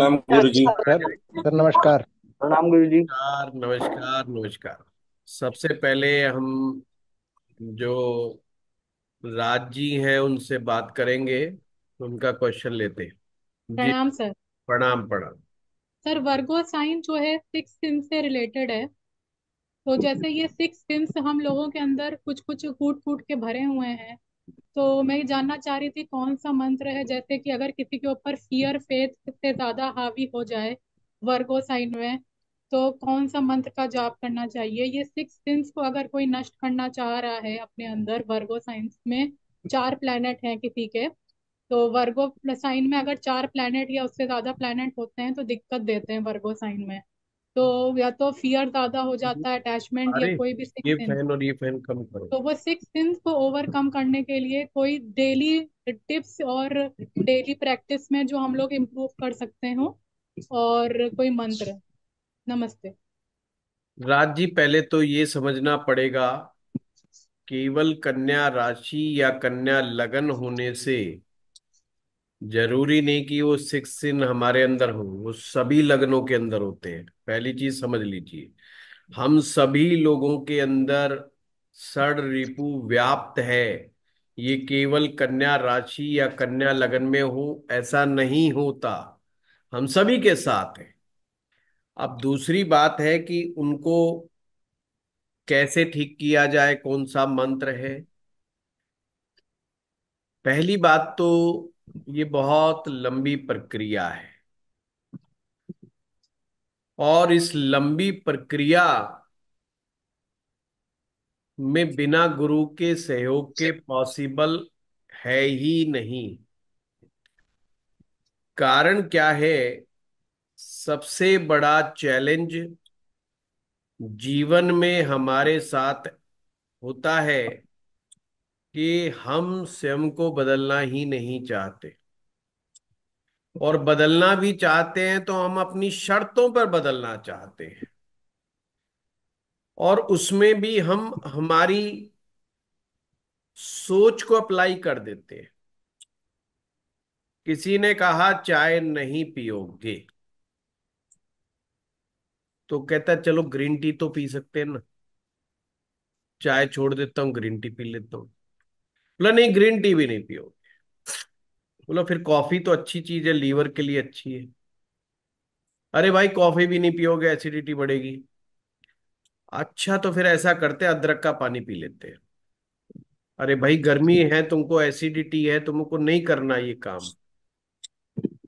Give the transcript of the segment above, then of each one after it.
प्रणाम गुरु जी सर नमस्कार प्रणाम गुरु जी नमस्कार नमस्कार नमस्कार सबसे पहले हम जो राज जी हैं उनसे बात करेंगे उनका क्वेश्चन लेते हैं प्रणाम सर प्रणाम प्रणाम सर वर्गो साइन जो है सिक्स सिम से रिलेटेड है तो जैसे ये सिक्स सिम्स हम लोगों के अंदर कुछ कुछ कूट कूट के भरे हुए हैं तो मैं जानना चाह रही थी कौन सा मंत्र है जैसे कि अगर किसी के ऊपर फियर फेथ से ज्यादा हावी हो जाए वर्गो साइन में तो कौन सा मंत्र का जाप करना चाहिए ये सिक्स सिंस को अगर कोई नष्ट करना चाह रहा है अपने अंदर वर्गो साइंस में चार प्लेनेट हैं किसी के तो वर्गो साइन में अगर चार प्लेनेट या उससे ज्यादा प्लेनेट होते हैं तो दिक्कत देते हैं वर्गो साइन में तो हाँ। या तो फियर ज्यादा हो जाता है अटैचमेंट हम्म। या कोई भी सिक्स ये फैन और ये फैन कम करो तो वो सिक्स सिंस को ओवरकम करने के लिए कोई डेली टिप्स और डेली प्रैक्टिस में जो हम लोग इम्प्रूव कर सकते हो और कोई मंत्र नमस्ते राज जी पहले तो ये समझना पड़ेगा केवल कन्या राशि या कन्या लगन होने से जरूरी नहीं कि वो सिक्स सिन हमारे अंदर हो वो सभी लग्नों के अंदर होते हैं पहली चीज समझ लीजिए हम सभी लोगों के अंदर सड़ रिपु व्याप्त है ये केवल कन्या राशि या कन्या लगन में हो ऐसा नहीं होता हम सभी के साथ है अब दूसरी बात है कि उनको कैसे ठीक किया जाए कौन सा मंत्र है पहली बात तो ये बहुत लंबी प्रक्रिया है और इस लंबी प्रक्रिया में बिना गुरु के सहयोग के पॉसिबल है ही नहीं कारण क्या है सबसे बड़ा चैलेंज जीवन में हमारे साथ होता है कि हम स्वयं को बदलना ही नहीं चाहते और बदलना भी चाहते हैं तो हम अपनी शर्तों पर बदलना चाहते हैं और उसमें भी हम हमारी सोच को अप्लाई कर देते हैं किसी ने कहा चाय नहीं पियोगे तो कहता चलो ग्रीन टी तो पी सकते हैं ना चाय छोड़ देता हूँ ग्रीन टी पी लेता हूं बोला नहीं ग्रीन टी भी नहीं पियोगे बोला फिर कॉफी तो अच्छी चीज है लीवर के लिए अच्छी है अरे भाई कॉफी भी नहीं पियोगे एसिडिटी बढ़ेगी अच्छा तो फिर ऐसा करते अदरक का पानी पी लेते हैं अरे भाई गर्मी है तुमको एसिडिटी है तुमको नहीं करना ये काम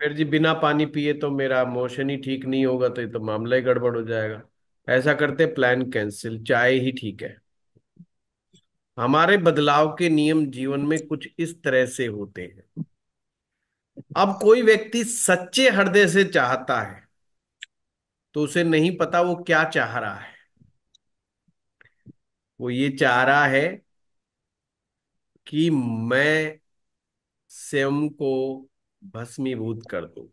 फिर जी बिना पानी पिए तो मेरा मोशन ही ठीक नहीं होगा तो ये तो मामला ही गड़बड़ हो जाएगा ऐसा करते प्लान कैंसिल चाय ही ठीक है हमारे बदलाव के नियम जीवन में कुछ इस तरह से होते हैं अब कोई व्यक्ति सच्चे हृदय से चाहता है तो उसे नहीं पता वो क्या चाह रहा है वो ये चाह रहा है कि मैं स्वयं को भस्मीभूत कर दू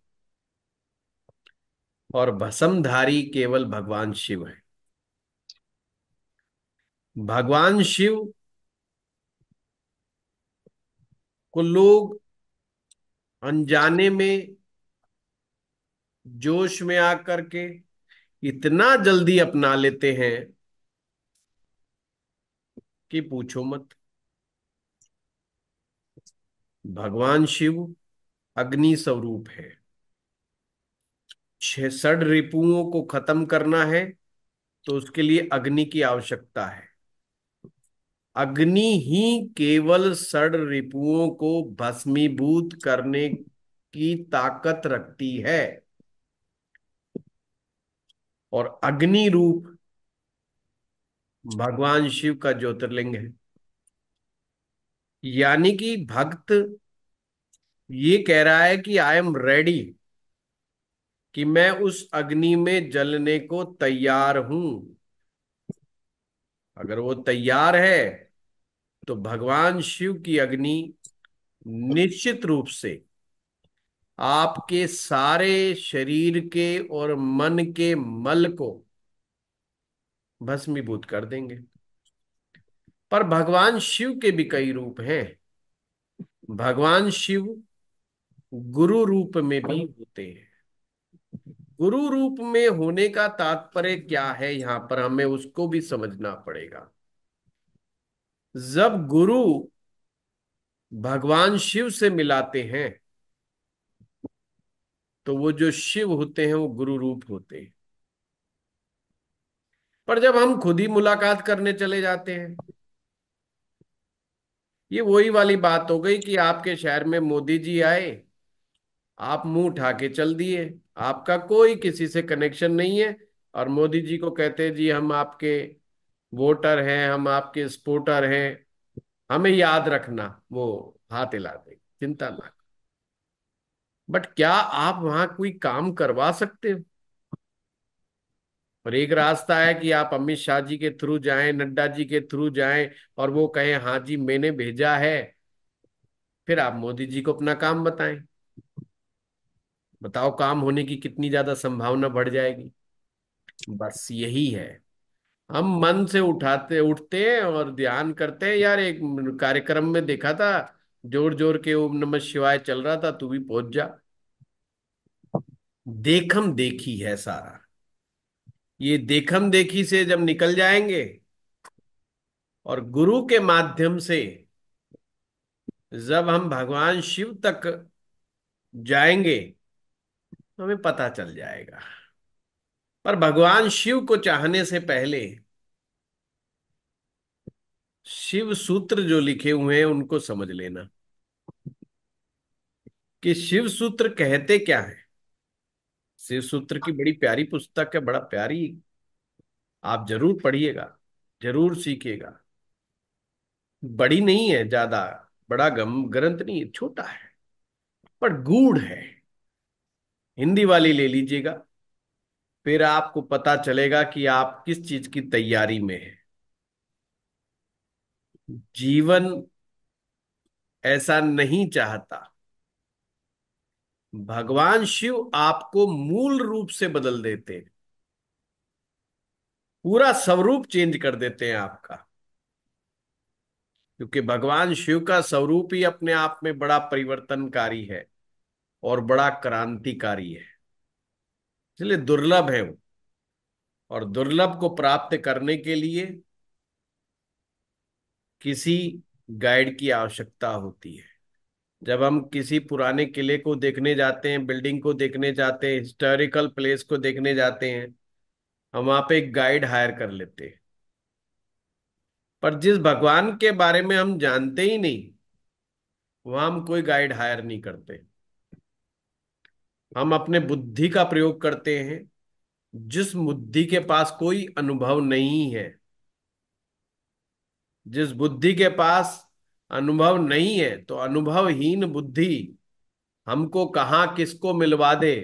और भस्मधारी केवल भगवान शिव है भगवान शिव तो लोग अनजाने में जोश में आकर के इतना जल्दी अपना लेते हैं कि पूछो मत भगवान शिव अग्नि स्वरूप है छह सड़ रिपुओं को खत्म करना है तो उसके लिए अग्नि की आवश्यकता है अग्नि ही केवल सड़ रिपुओं को भस्मीभूत करने की ताकत रखती है और अग्नि रूप भगवान शिव का ज्योतिर्लिंग है यानी कि भक्त ये कह रहा है कि आई एम रेडी कि मैं उस अग्नि में जलने को तैयार हूं अगर वो तैयार है तो भगवान शिव की अग्नि निश्चित रूप से आपके सारे शरीर के और मन के मल को भस्मीभूत कर देंगे पर भगवान शिव के भी कई रूप हैं भगवान शिव गुरु रूप में भी होते हैं गुरु रूप में होने का तात्पर्य क्या है यहां पर हमें उसको भी समझना पड़ेगा जब गुरु भगवान शिव से मिलाते हैं तो वो जो शिव होते हैं वो गुरु रूप होते हैं पर जब हम खुद ही मुलाकात करने चले जाते हैं ये वही वाली बात हो गई कि आपके शहर में मोदी जी आए आप मुंह उठा के चल दिए आपका कोई किसी से कनेक्शन नहीं है और मोदी जी को कहते हैं जी हम आपके वोटर हैं हम आपके सपोर्टर हैं हमें याद रखना वो हाथ हिला दे चिंता ना बट क्या आप वहां कोई काम करवा सकते हो और एक रास्ता है कि आप अमित शाह जी के थ्रू जाएं नड्डा जी के थ्रू जाएं और वो कहें हाँ जी मैंने भेजा है फिर आप मोदी जी को अपना काम बताएं बताओ काम होने की कितनी ज्यादा संभावना बढ़ जाएगी बस यही है हम मन से उठाते उठते हैं और ध्यान करते हैं यार एक कार्यक्रम में देखा था जोर जोर के ओम नमः शिवाय चल रहा था तू भी पहुंच जा देखम देखी है सारा ये देखम देखी से जब निकल जाएंगे और गुरु के माध्यम से जब हम भगवान शिव तक जाएंगे हमें पता चल जाएगा पर भगवान शिव को चाहने से पहले शिव सूत्र जो लिखे हुए हैं उनको समझ लेना कि शिव सूत्र कहते क्या है शिव सूत्र की बड़ी प्यारी पुस्तक है बड़ा प्यारी आप जरूर पढ़िएगा जरूर सीखिएगा बड़ी नहीं है ज्यादा बड़ा गम ग्रंथ नहीं है छोटा है पर गूढ़ है हिंदी वाली ले लीजिएगा फिर आपको पता चलेगा कि आप किस चीज की तैयारी में है जीवन ऐसा नहीं चाहता भगवान शिव आपको मूल रूप से बदल देते हैं पूरा स्वरूप चेंज कर देते हैं आपका क्योंकि भगवान शिव का स्वरूप ही अपने आप में बड़ा परिवर्तनकारी है और बड़ा क्रांतिकारी है इसलिए दुर्लभ है वो और दुर्लभ को प्राप्त करने के लिए किसी गाइड की आवश्यकता होती है जब हम किसी पुराने किले को देखने जाते हैं बिल्डिंग को देखने जाते हैं हिस्टोरिकल प्लेस को देखने जाते हैं हम वहां पे एक गाइड हायर कर लेते हैं पर जिस भगवान के बारे में हम जानते ही नहीं वहां हम कोई गाइड हायर नहीं करते हम अपने बुद्धि का प्रयोग करते हैं जिस बुद्धि के पास कोई अनुभव नहीं है जिस बुद्धि के पास अनुभव नहीं है तो अनुभवहीन बुद्धि हमको कहाँ किसको मिलवा दे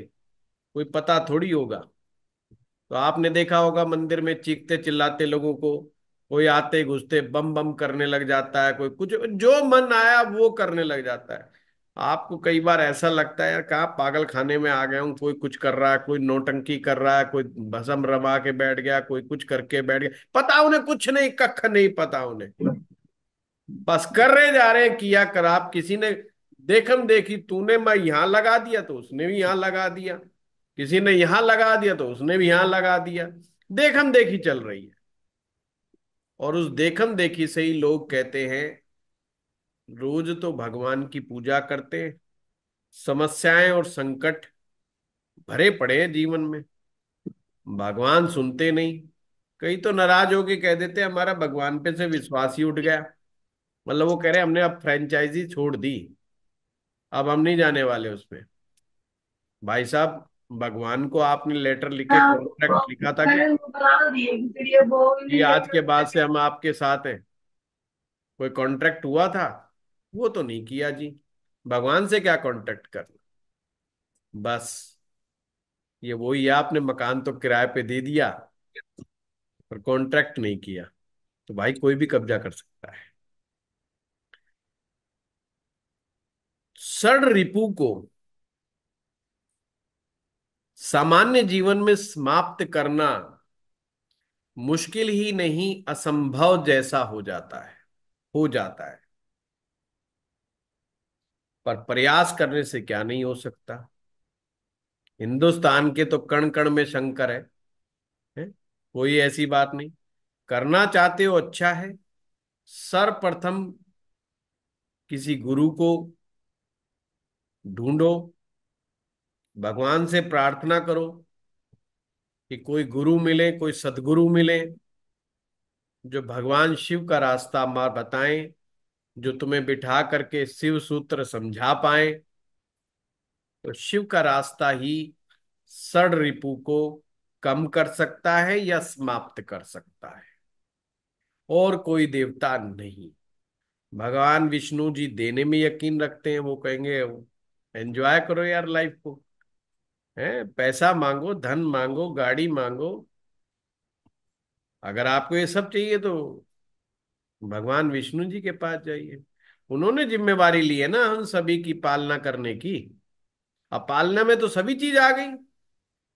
कोई पता थोड़ी होगा तो आपने देखा होगा मंदिर में चीखते चिल्लाते लोगों को कोई आते घुसते बम बम करने लग जाता है कोई कुछ जो मन आया वो करने लग जाता है आपको कई बार ऐसा लगता है यार कहा पागल खाने में आ गया हूँ कोई कुछ कर रहा है कोई नोटंकी कर रहा है कोई भसम रमा के बैठ गया कोई कुछ करके बैठ गया पता उन्हें कुछ नहीं कख नहीं पता उन्हें बस कर रहे जा रहे हैं किया कर आप किसी ने देखम देखी तूने मैं यहां लगा दिया तो उसने भी यहां लगा दिया किसी ने यहां लगा दिया तो उसने भी यहां लगा दिया देखम देखी चल रही है और उस देखम देखी से ही लोग कहते हैं रोज तो भगवान की पूजा करते समस्याएं और संकट भरे पड़े हैं जीवन में भगवान सुनते नहीं कई तो नाराज होके कह देते हमारा भगवान पे से विश्वास ही उठ गया मतलब वो कह रहे हमने अब फ्रेंचाइजी छोड़ दी अब हम नहीं जाने वाले उसमें भाई साहब भगवान को आपने लेटर लिखे कॉन्ट्रैक्ट हाँ। लिखा था कि तो आज के बाद से हम आपके साथ हैं कोई कॉन्ट्रैक्ट हुआ था वो तो नहीं किया जी भगवान से क्या कांटेक्ट करना बस ये वही आपने मकान तो किराए पे दे दिया पर कॉन्ट्रैक्ट नहीं किया तो भाई कोई भी कब्जा कर सकता है सड़ रिपु को सामान्य जीवन में समाप्त करना मुश्किल ही नहीं असंभव जैसा हो जाता है हो जाता है पर प्रयास करने से क्या नहीं हो सकता हिंदुस्तान के तो कण कण में शंकर है, है? कोई ऐसी बात नहीं करना चाहते हो अच्छा है सर्वप्रथम किसी गुरु को ढूंढो भगवान से प्रार्थना करो कि कोई गुरु मिले कोई सदगुरु मिले जो भगवान शिव का रास्ता मार बताएं जो तुम्हें बिठा करके शिव सूत्र समझा पाए तो शिव का रास्ता ही सड़ रिपु को कम कर सकता है या समाप्त कर सकता है और कोई देवता नहीं भगवान विष्णु जी देने में यकीन रखते हैं वो कहेंगे एंजॉय करो यार लाइफ को है पैसा मांगो धन मांगो गाड़ी मांगो अगर आपको ये सब चाहिए तो भगवान विष्णु जी के पास जाइए उन्होंने जिम्मेवारी ली है ना हम सभी की पालना करने की अब पालना में तो सभी चीज आ गई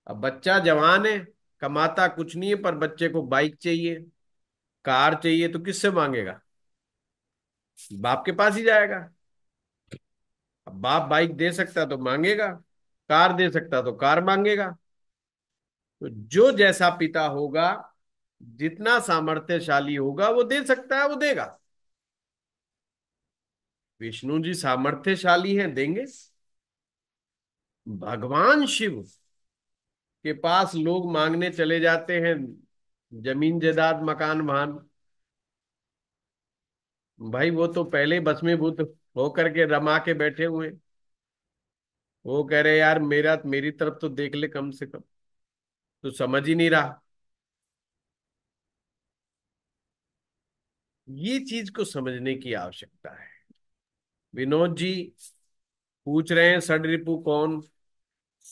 अब बच्चा जवान है कमाता कुछ नहीं है पर बच्चे को बाइक चाहिए कार चाहिए तो किससे मांगेगा बाप के पास ही जाएगा अब बाप बाइक दे सकता तो मांगेगा कार दे सकता तो कार मांगेगा तो जो जैसा पिता होगा जितना सामर्थ्यशाली होगा वो दे सकता है वो देगा विष्णु जी सामर्थ्यशाली हैं देंगे भगवान शिव के पास लोग मांगने चले जाते हैं जमीन जायदाद मकान वहान भाई वो तो पहले बस में होकर के रमा के बैठे हुए वो कह रहे यार मेरा मेरी तरफ तो देख ले कम से कम तो समझ ही नहीं रहा ये चीज को समझने की आवश्यकता है विनोद जी पूछ रहे हैं सड़ रिपु कौन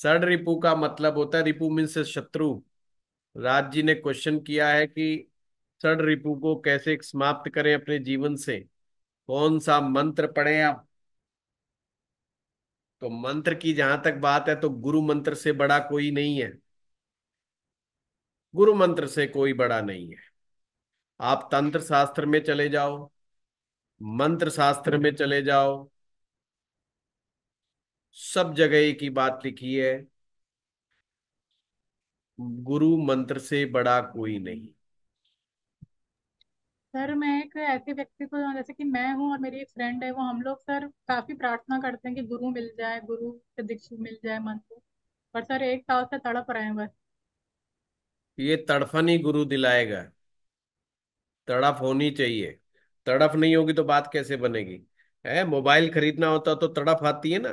सड रिपु का मतलब होता है रिपु मीन्स शत्रु राज जी ने क्वेश्चन किया है कि सड रिपु को कैसे समाप्त करें अपने जीवन से कौन सा मंत्र पढ़े आप तो मंत्र की जहां तक बात है तो गुरु मंत्र से बड़ा कोई नहीं है गुरु मंत्र से कोई बड़ा नहीं है आप तंत्र शास्त्र में चले जाओ मंत्र शास्त्र में चले जाओ सब जगह की बात लिखी है गुरु मंत्र से बड़ा कोई नहीं सर मैं एक ऐसे व्यक्ति को जैसे कि मैं हूँ और मेरी एक फ्रेंड है वो हम लोग सर काफी प्रार्थना करते हैं कि गुरु मिल जाए गुरु से दीक्षु मिल जाए मंत्र पर सर एक साल से तड़प रहे हैं बस ये तड़फन ही गुरु दिलाएगा तड़प होनी चाहिए तड़प नहीं होगी तो बात कैसे बनेगी है मोबाइल खरीदना होता तो तड़प आती है ना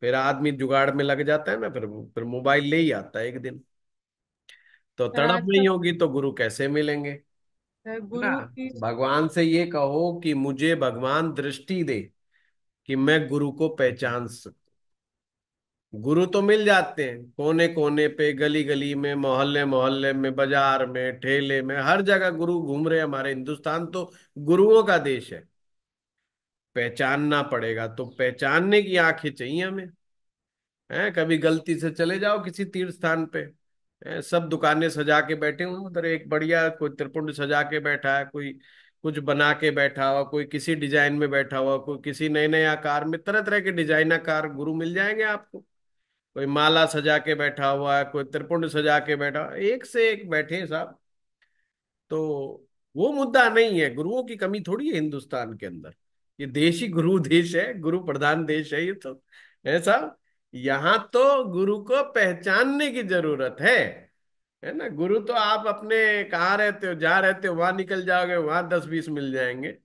फिर आदमी जुगाड़ में लग जाता है ना फिर फिर मोबाइल ले ही आता है एक दिन तो तड़प नहीं होगी तो गुरु कैसे मिलेंगे गुरु हाँ। की भगवान से ये कहो कि मुझे भगवान दृष्टि दे कि मैं गुरु को पहचान सकूं गुरु तो मिल जाते हैं कोने कोने पे गली गली में मोहल्ले मोहल्ले में बाजार में ठेले में हर जगह गुरु घूम रहे हैं हमारे हिंदुस्तान तो गुरुओं का देश है पहचानना पड़ेगा तो पहचानने की आंखें चाहिए हमें है कभी गलती से चले जाओ किसी तीर्थ स्थान पे है? सब दुकानें सजा के बैठे हुए उधर एक बढ़िया कोई त्रिपुंड सजा के बैठा है कोई कुछ बना के बैठा हुआ कोई किसी डिजाइन में बैठा हुआ कोई किसी नए नए आकार में तरह तरह के डिजाइन आकार गुरु मिल जाएंगे आपको कोई माला सजा के बैठा हुआ है कोई त्रिपुंड सजा के बैठा एक से एक बैठे साहब तो वो मुद्दा नहीं है गुरुओं की कमी थोड़ी है हिंदुस्तान के अंदर ये देश ही गुरु देश है गुरु प्रधान देश है ये तो है साहब यहाँ तो गुरु को पहचानने की जरूरत है है ना गुरु तो आप अपने कहा रहते हो जा रहते हो वहां निकल जाओगे वहां दस बीस मिल जाएंगे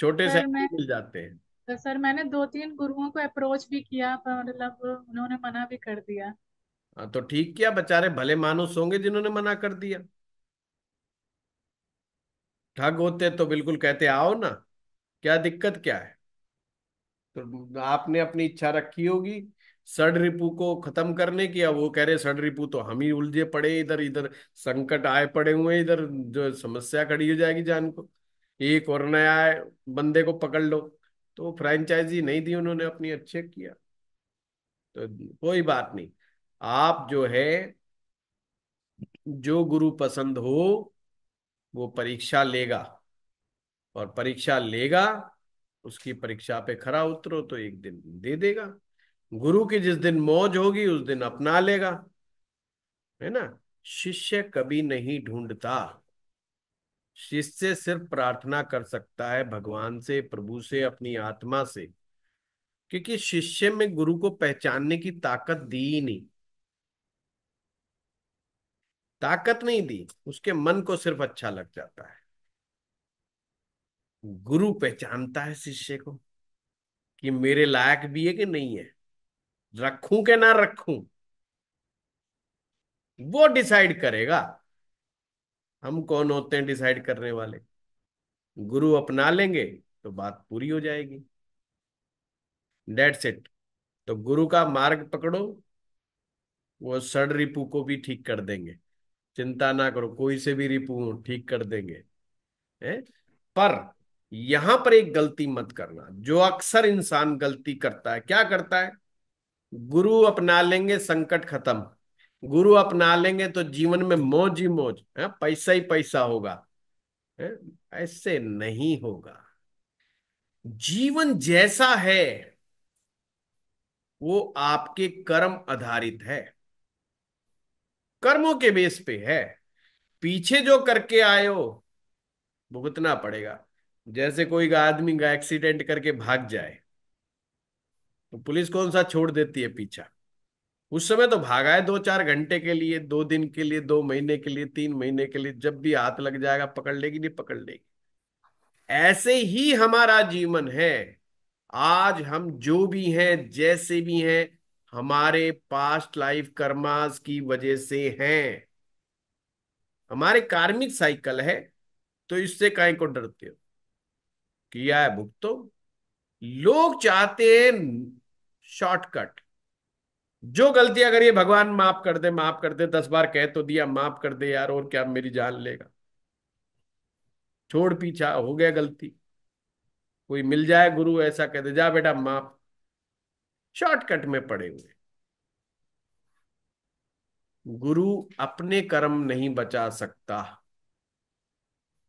छोटे से मिल जाते हैं तो सर मैंने दो तीन गुरुओं को अप्रोच भी किया पर मतलब उन्होंने मना भी कर दिया हाँ तो ठीक किया बेचारे भले मानुस होंगे जिन्होंने मना कर दिया ठग होते तो बिल्कुल कहते आओ ना क्या दिक्कत क्या है तो आपने अपनी इच्छा रखी होगी सड रिपू को खत्म करने की अब वो कह रहे सड रिपू तो हम ही उलझे पड़े इधर इधर संकट आए पड़े हुए इधर जो समस्या खड़ी हो जाएगी जान को एक और नया बंदे को पकड़ लो तो फ्रेंचाइजी नहीं दी उन्होंने अपनी अच्छे किया तो कोई बात नहीं आप जो है जो गुरु पसंद हो वो परीक्षा लेगा और परीक्षा लेगा उसकी परीक्षा पे खरा उतरो तो एक दिन दे देगा गुरु की जिस दिन मौज होगी उस दिन अपना लेगा है ना शिष्य कभी नहीं ढूंढता शिष्य सिर्फ प्रार्थना कर सकता है भगवान से प्रभु से अपनी आत्मा से क्योंकि शिष्य में गुरु को पहचानने की ताकत दी ही नहीं ताकत नहीं दी उसके मन को सिर्फ अच्छा लग जाता है गुरु पहचानता है शिष्य को कि मेरे लायक भी है कि नहीं है रखूं के ना रखूं वो डिसाइड करेगा हम कौन होते हैं डिसाइड करने वाले गुरु अपना लेंगे तो बात पूरी हो जाएगी डेट्स इट तो गुरु का मार्ग पकड़ो वो सड़ रिपू को भी ठीक कर देंगे चिंता ना करो कोई से भी रिपू ठीक कर देंगे है? पर यहां पर एक गलती मत करना जो अक्सर इंसान गलती करता है क्या करता है गुरु अपना लेंगे संकट खत्म गुरु अपना लेंगे तो जीवन में मौज ही मौज है हाँ, पैसा ही पैसा होगा है? हाँ, ऐसे नहीं होगा जीवन जैसा है वो आपके कर्म आधारित है कर्मों के बेस पे है पीछे जो करके आए हो भुगतना पड़ेगा जैसे कोई आदमी का एक्सीडेंट करके भाग जाए तो पुलिस कौन सा छोड़ देती है पीछा उस समय तो भागा है दो चार घंटे के लिए दो दिन के लिए दो महीने के लिए तीन महीने के लिए जब भी हाथ लग जाएगा पकड़ लेगी नहीं पकड़ लेगी ऐसे ही हमारा जीवन है आज हम जो भी हैं जैसे भी हैं हमारे पास्ट लाइफ कर्मास की वजह से हैं हमारे कार्मिक साइकिल है तो इससे कहीं को डरते हो किया है भुगतो लोग चाहते हैं शॉर्टकट जो गलती अगर ये भगवान माफ कर दे माफ कर दे दस बार कह तो दिया माफ कर दे यार और क्या मेरी जान लेगा छोड़ पीछा हो गया गलती कोई मिल जाए गुरु ऐसा कह दे जा बेटा माफ शॉर्टकट में पड़े हुए गुरु अपने कर्म नहीं बचा सकता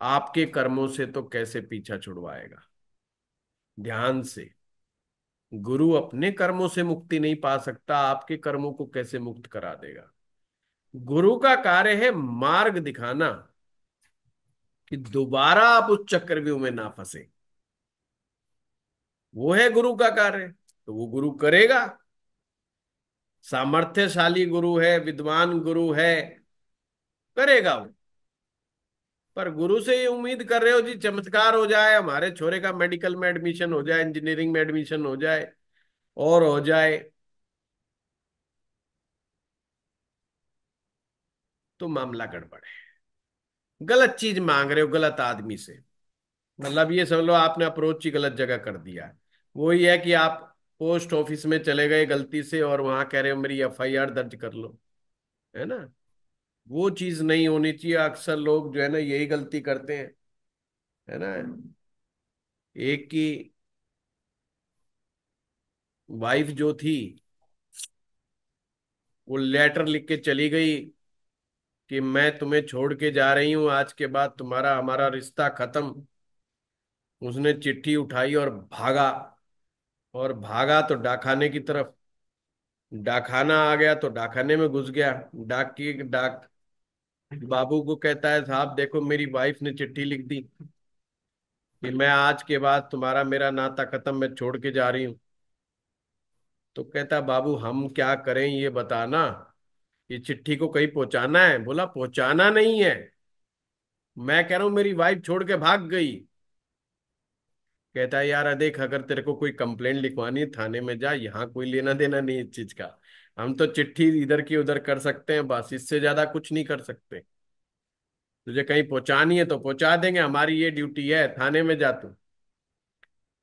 आपके कर्मों से तो कैसे पीछा छुड़वाएगा ध्यान से गुरु अपने कर्मों से मुक्ति नहीं पा सकता आपके कर्मों को कैसे मुक्त करा देगा गुरु का कार्य है मार्ग दिखाना कि दोबारा आप उस चक्रव्यूह में ना फंसे वो है गुरु का कार्य तो वो गुरु करेगा सामर्थ्यशाली गुरु है विद्वान गुरु है करेगा वो पर गुरु से ही उम्मीद कर रहे हो जी चमत्कार हो जाए हमारे छोरे का मेडिकल में एडमिशन हो जाए इंजीनियरिंग में एडमिशन हो जाए और हो जाए तो मामला गड़बड़ है गलत चीज मांग रहे हो गलत आदमी से मतलब ये समझ लो आपने अप्रोच ही गलत जगह कर दिया वो ही है कि आप पोस्ट ऑफिस में चले गए गलती से और वहां कह रहे हो मेरी एफ आई आर दर्ज कर लो है ना वो चीज नहीं होनी चाहिए अक्सर लोग जो है ना यही गलती करते हैं है ना एक की वाइफ जो थी वो लेटर लिख के चली गई कि मैं तुम्हें छोड़ के जा रही हूं आज के बाद तुम्हारा हमारा रिश्ता खत्म उसने चिट्ठी उठाई और भागा और भागा तो डाखाने की तरफ डाखाना आ गया तो डाखाने में घुस गया डाक की डाक बाबू को कहता है साहब देखो मेरी वाइफ ने चिट्ठी लिख दी कि मैं आज के बाद तुम्हारा मेरा नाता खत्म मैं छोड़ के जा रही हूं तो कहता बाबू हम क्या करें ये बताना ये चिट्ठी को कहीं पहुंचाना है बोला पहुंचाना नहीं है मैं कह रहा हूं मेरी वाइफ छोड़ के भाग गई कहता है यार देख अगर तेरे को कोई कंप्लेन लिखवानी थाने में जा यहाँ कोई लेना देना नहीं इस चीज का हम तो चिट्ठी इधर की उधर कर सकते हैं बस इससे ज्यादा कुछ नहीं कर सकते तुझे कहीं पहुंचानी है तो पहुंचा देंगे हमारी ये ड्यूटी है थाने में जा तू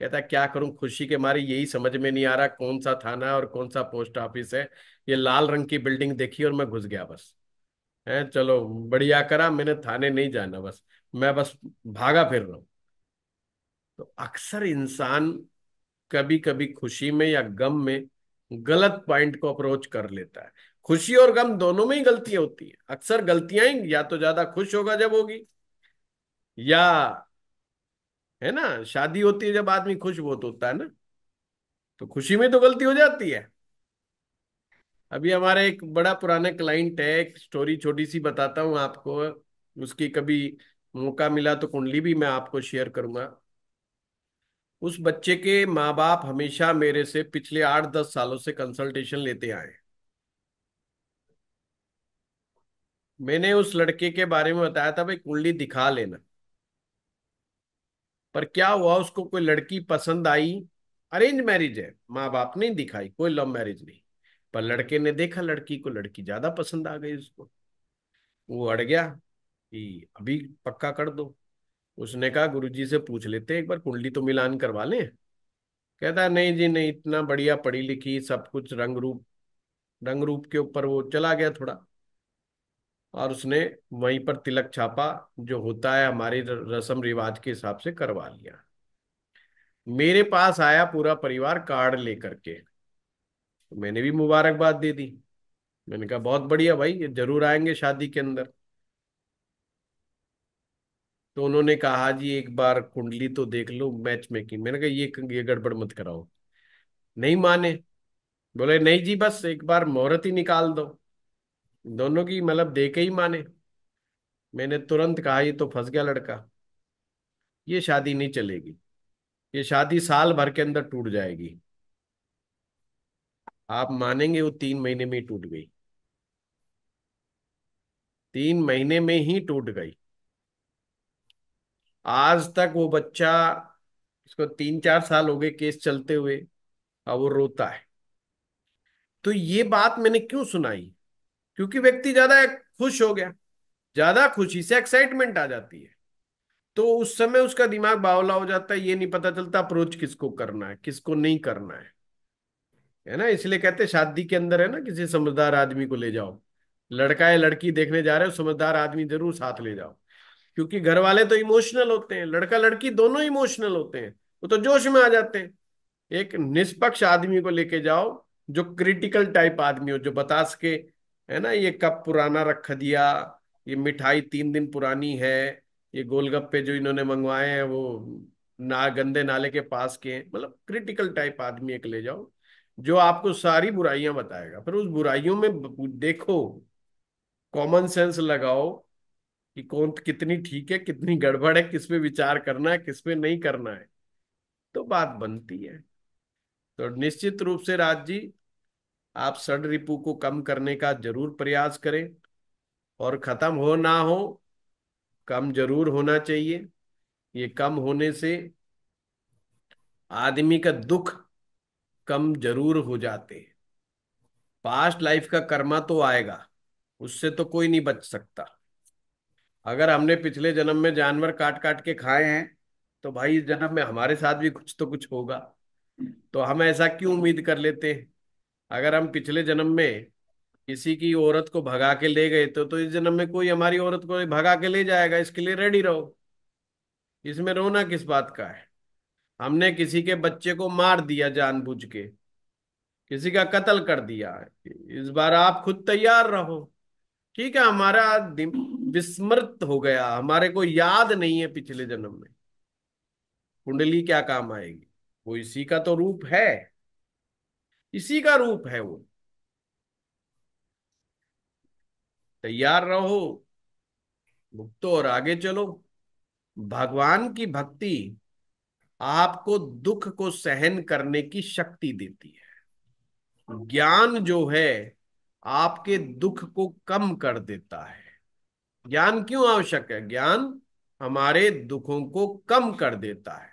कहता क्या करूं खुशी के मारे यही समझ में नहीं आ रहा कौन सा थाना और कौन सा पोस्ट ऑफिस है ये लाल रंग की बिल्डिंग देखी और मैं घुस गया बस है चलो बढ़िया करा मैंने थाने नहीं जाना बस मैं बस भागा फिर रहा हूँ तो अक्सर इंसान कभी कभी खुशी में या गम में गलत पॉइंट को अप्रोच कर लेता है खुशी और गम दोनों में ही गलतियां होती हैं अक्सर गलतियां ही या तो ज्यादा खुश होगा जब होगी या है ना शादी होती है जब आदमी खुश बहुत होता है ना तो खुशी में तो गलती हो जाती है अभी हमारे एक बड़ा पुराने क्लाइंट है एक स्टोरी छोटी सी बताता हूँ आपको उसकी कभी मौका मिला तो कुंडली भी मैं आपको शेयर करूंगा उस बच्चे के माँ बाप हमेशा मेरे से पिछले आठ दस सालों से कंसल्टेशन लेते आए मैंने उस लड़के के बारे में बताया था भाई कुंडली दिखा लेना पर क्या हुआ उसको कोई लड़की पसंद आई अरेंज मैरिज है माँ बाप नहीं दिखाई कोई लव मैरिज नहीं पर लड़के ने देखा लड़की को लड़की ज्यादा पसंद आ गई उसको वो अड़ गया कि अभी पक्का कर दो उसने कहा गुरुजी से पूछ लेते एक बार कुंडली तो मिलान करवा लें कहता नहीं जी नहीं इतना बढ़िया पढ़ी लिखी सब कुछ रंग रूप रंग रूप के ऊपर वो चला गया थोड़ा और उसने वहीं पर तिलक छापा जो होता है हमारे रसम रिवाज के हिसाब से करवा लिया मेरे पास आया पूरा परिवार कार्ड लेकर के तो मैंने भी मुबारकबाद दे दी मैंने कहा बहुत बढ़िया भाई ये जरूर आएंगे शादी के अंदर तो उन्होंने कहा जी एक बार कुंडली तो देख लो मैच मेकिंग मैंने कहा ये ये गड़बड़ मत कराओ नहीं माने बोले नहीं जी बस एक बार मुहूर्त ही निकाल दो दोनों की मतलब दे के ही माने मैंने तुरंत कहा ये तो फंस गया लड़का ये शादी नहीं चलेगी ये शादी साल भर के अंदर टूट जाएगी आप मानेंगे वो तीन महीने में ही टूट गई तीन महीने में ही टूट गई आज तक वो बच्चा इसको तीन चार साल हो गए केस चलते हुए और वो रोता है तो ये बात मैंने क्यों सुनाई क्योंकि व्यक्ति ज्यादा खुश हो गया ज्यादा खुशी से एक्साइटमेंट आ जाती है तो उस समय उसका दिमाग बावला हो जाता है ये नहीं पता चलता अप्रोच किसको करना है किसको नहीं करना है है ना इसलिए कहते शादी के अंदर है ना किसी समझदार आदमी को ले जाओ लड़का या लड़की देखने जा रहे हो समझदार आदमी जरूर साथ ले जाओ क्योंकि घर वाले तो इमोशनल होते हैं लड़का लड़की दोनों इमोशनल होते हैं वो तो जोश में आ जाते हैं एक निष्पक्ष आदमी को लेके जाओ जो क्रिटिकल टाइप आदमी हो जो बता सके है ना ये कप पुराना रख दिया ये मिठाई तीन दिन पुरानी है ये गोलगप्पे जो इन्होंने मंगवाए हैं वो ना गंदे नाले के पास के मतलब क्रिटिकल टाइप आदमी एक ले जाओ जो आपको सारी बुराइयां बताएगा फिर उस बुराइयों में देखो कॉमन सेंस लगाओ कि कौन कितनी ठीक है कितनी गड़बड़ है किस पे विचार करना है किस पे नहीं करना है तो बात बनती है तो निश्चित रूप से राज जी आप षड रिपु को कम करने का जरूर प्रयास करें और खत्म हो ना हो कम जरूर होना चाहिए ये कम होने से आदमी का दुख कम जरूर हो जाते हैं पास्ट लाइफ का कर्मा तो आएगा उससे तो कोई नहीं बच सकता अगर हमने पिछले जन्म में जानवर काट काट के खाए हैं तो भाई इस जन्म में हमारे साथ भी कुछ तो कुछ होगा तो हम ऐसा क्यों उम्मीद कर लेते हैं अगर हम पिछले जन्म में किसी की औरत को भगा के ले गए तो तो इस जन्म में कोई हमारी औरत को भगा के ले जाएगा इसके लिए रेडी रहो इसमें रोना किस बात का है हमने किसी के बच्चे को मार दिया जानबूझ के किसी का कत्ल कर दिया इस बार आप खुद तैयार रहो ठीक है हमारा विस्मृत हो गया हमारे को याद नहीं है पिछले जन्म में कुंडली क्या काम आएगी वो इसी का तो रूप है इसी का रूप है वो तैयार रहो भुगतो और आगे चलो भगवान की भक्ति आपको दुख को सहन करने की शक्ति देती है ज्ञान जो है आपके दुख को कम कर देता है ज्ञान क्यों आवश्यक है ज्ञान हमारे दुखों को कम कर देता है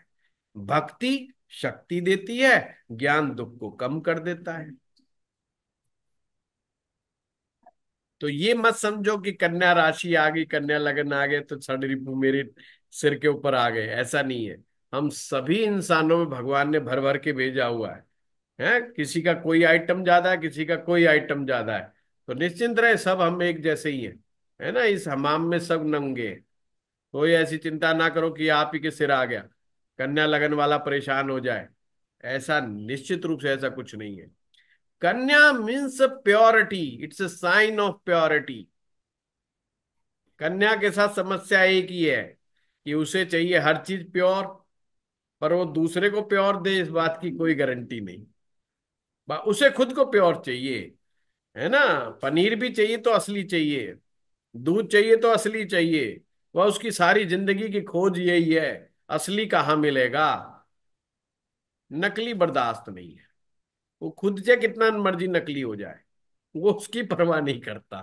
भक्ति शक्ति देती है ज्ञान दुख को कम कर देता है तो ये मत समझो कि कन्या राशि आ गई कन्या लगन आ गए तो छठ रिपु मेरे सिर के ऊपर आ गए ऐसा नहीं है हम सभी इंसानों में भगवान ने भर भर के भेजा हुआ है है किसी का कोई आइटम ज्यादा है किसी का कोई आइटम ज्यादा है तो निश्चिंत रहे सब हम एक जैसे ही हैं है ना इस हमाम में सब नंगे कोई तो ऐसी चिंता ना करो कि आप ही के सिर आ गया कन्या लगन वाला परेशान हो जाए ऐसा निश्चित रूप से ऐसा कुछ नहीं है Kanya means purity it's a sign of purity Kanya के साथ समस्या एक ही है कि उसे चाहिए हर चीज प्योर पर वो दूसरे को प्योर दे इस बात की कोई गारंटी नहीं उसे खुद को प्योर चाहिए है ना पनीर भी चाहिए तो असली चाहिए दूध चाहिए तो असली चाहिए वह उसकी सारी जिंदगी की खोज यही है असली कहा मिलेगा नकली बर्दाश्त नहीं है वो खुद से कितना मर्जी नकली हो जाए वो उसकी परवाह नहीं करता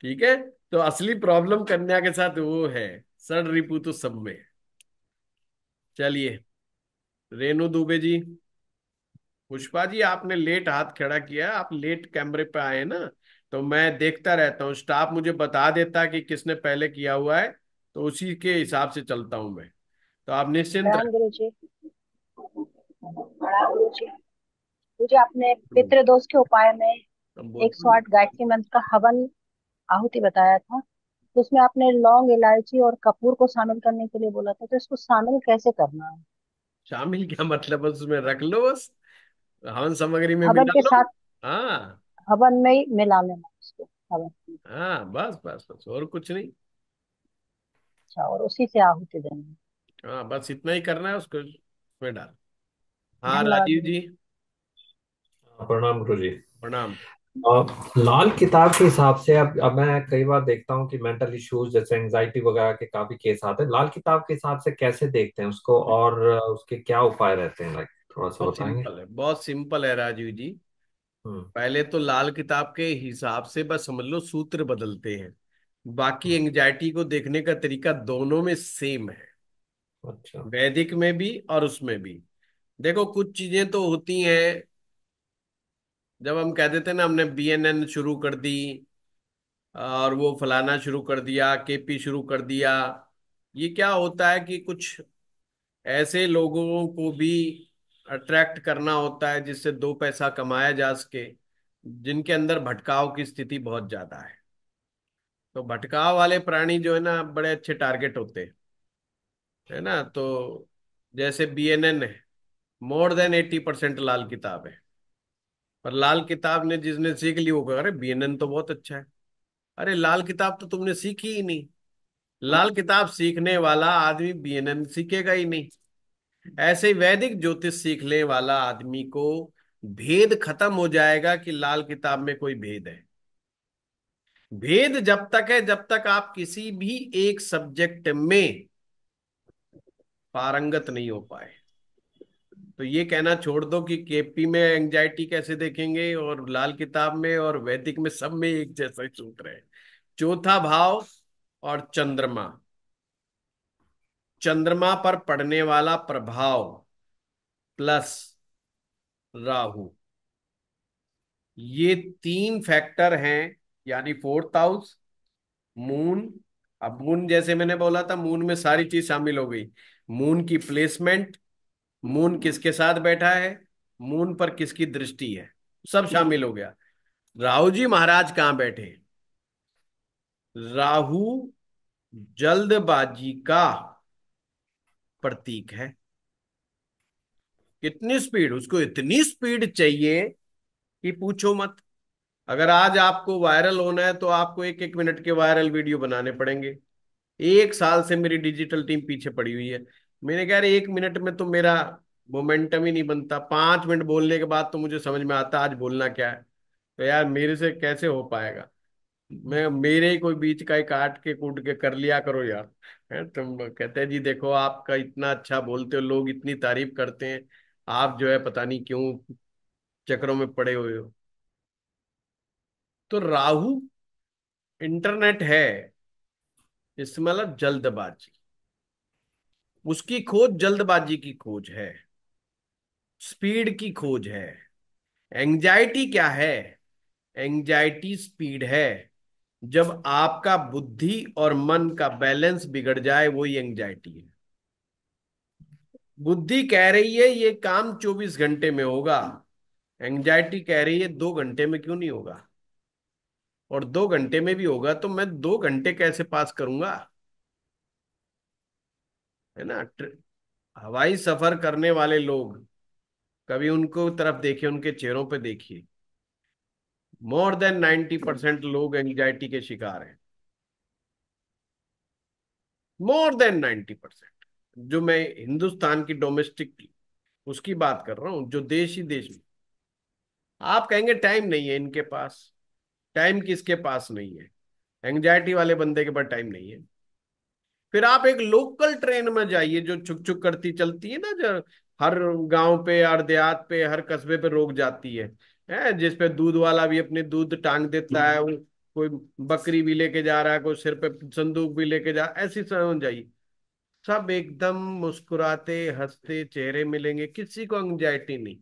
ठीक है तो असली प्रॉब्लम कन्या के साथ वो है सड़ रिपू तो सब में चलिए रेणु दुबे जी पुष्पा जी आपने लेट हाथ खड़ा किया आप लेट कैमरे पे आए ना तो मैं देखता रहता हूँ स्टाफ मुझे बता देता है कि किसने पहले किया हुआ है तो उसी के हिसाब से चलता हूँ मैं तो आप निश्चिंत मुझे अपने पितृ दोष के उपाय में एक सौ आठ गायत्री मंत्र का हवन आहुति बताया था तो उसमें आपने लौंग इलायची और कपूर को शामिल करने के लिए बोला था तो इसको शामिल कैसे करना है शामिल क्या मतलब उसमें रख लो बस हवन सामग्री में हवन के लो साथ हाँ हवन में ही मिला लेना उसको हवन हाँ बस बस बस और कुछ नहीं अच्छा और उसी से आहुति देनी हाँ बस इतना ही करना है उसको उसमें डाल हाँ राजीव जी हाँ, प्रणाम गुरु जी प्रणाम लाल किताब के हिसाब से अब अब मैं कई बार देखता हूँ कि मेंटल इश्यूज जैसे एंजाइटी वगैरह के काफी केस आते हैं लाल किताब के हिसाब से कैसे देखते हैं उसको और उसके क्या उपाय रहते हैं लाइक थोड़ा सा बहुत बताएंगे सिंपल है बहुत सिंपल है राजीव जी हम्म। पहले तो लाल किताब के हिसाब से बस समझ लो सूत्र बदलते हैं बाकी एंजाइटी हम्म। को देखने का तरीका दोनों में सेम है अच्छा वैदिक में भी और उसमें भी देखो कुछ चीजें तो होती हैं जब हम कह देते ना हमने बीएनएन शुरू कर दी और वो फलाना शुरू कर दिया केपी शुरू कर दिया ये क्या होता है कि कुछ ऐसे लोगों को भी अट्रैक्ट करना होता है जिससे दो पैसा कमाया जा सके जिनके अंदर भटकाव की स्थिति बहुत ज्यादा है तो भटकाव वाले प्राणी जो है ना बड़े अच्छे टारगेट होते हैं है ना तो जैसे बी एन एन है more than eighty percent Lal Kitab है पर लाल किताब ने जिसने सीख ली वो कह अरे एन तो बहुत अच्छा है अरे लाल किताब तो तुमने सीखी ही नहीं लाल किताब सीखने वाला आदमी एन सीखेगा ही नहीं ऐसे वैदिक ज्योतिष सीखने वाला आदमी को भेद खत्म हो जाएगा कि लाल किताब में कोई भेद है भेद जब तक है जब तक आप किसी भी एक सब्जेक्ट में पारंगत नहीं हो पाए तो ये कहना छोड़ दो कि केपी में एंजाइटी कैसे देखेंगे और लाल किताब में और वैदिक में सब में एक जैसा सूत्र है चौथा भाव और चंद्रमा चंद्रमा पर पड़ने वाला प्रभाव प्लस राहु ये तीन फैक्टर हैं यानी फोर्थ हाउस मून अब मून जैसे मैंने बोला था मून में सारी चीज शामिल हो गई मून की प्लेसमेंट मून किसके साथ बैठा है मून पर किसकी दृष्टि है सब शामिल हो गया राहु जी महाराज कहां बैठे राहु जल्दबाजी का प्रतीक है कितनी स्पीड उसको इतनी स्पीड चाहिए कि पूछो मत अगर आज आपको वायरल होना है तो आपको एक एक मिनट के वायरल वीडियो बनाने पड़ेंगे एक साल से मेरी डिजिटल टीम पीछे पड़ी हुई है मैंने कह रहे एक मिनट में तो मेरा मोमेंटम ही नहीं बनता पांच मिनट बोलने के बाद तो मुझे समझ में आता आज बोलना क्या है तो यार मेरे से कैसे हो पाएगा मैं मेरे कोई बीच का ही काट के कूट के कर लिया करो यार है तुम कहते हैं जी देखो आपका इतना अच्छा बोलते हो लोग इतनी तारीफ करते हैं आप जो है पता नहीं क्यों चक्रों में पड़े हुए हो तो राहु इंटरनेट है इसमें मतलब जल्दबाजी उसकी खोज जल्दबाजी की खोज है स्पीड की खोज है एंजाइटी क्या है एंजाइटी स्पीड है जब आपका बुद्धि और मन का बैलेंस बिगड़ जाए वो ही एंग्जाइटी है बुद्धि कह रही है ये काम 24 घंटे में होगा एंग्जाइटी कह रही है दो घंटे में क्यों नहीं होगा और दो घंटे में भी होगा तो मैं दो घंटे कैसे पास करूंगा है ना हवाई सफर करने वाले लोग कभी उनको तरफ देखिए उनके चेहरों पे देखिए मोर देन नाइन्टी परसेंट लोग एंजाइटी के शिकार हैं मोर देन नाइन्टी परसेंट जो मैं हिंदुस्तान की डोमेस्टिक उसकी बात कर रहा हूं जो देश ही देश में आप कहेंगे टाइम नहीं है इनके पास टाइम किसके पास नहीं है एंजाइटी वाले बंदे के पास टाइम नहीं है फिर आप एक लोकल ट्रेन में जाइए जो छुक छुक करती चलती है ना जो हर गांव पे हर देहात पे हर कस्बे पे रोक जाती है है जिसपे दूध वाला भी अपने दूध टांग देता है कोई बकरी भी लेके जा रहा है कोई सिर पे संदूक भी लेके जा ऐसी समझ जाइए सब एकदम मुस्कुराते हंसते चेहरे मिलेंगे किसी को एंगजाइटी नहीं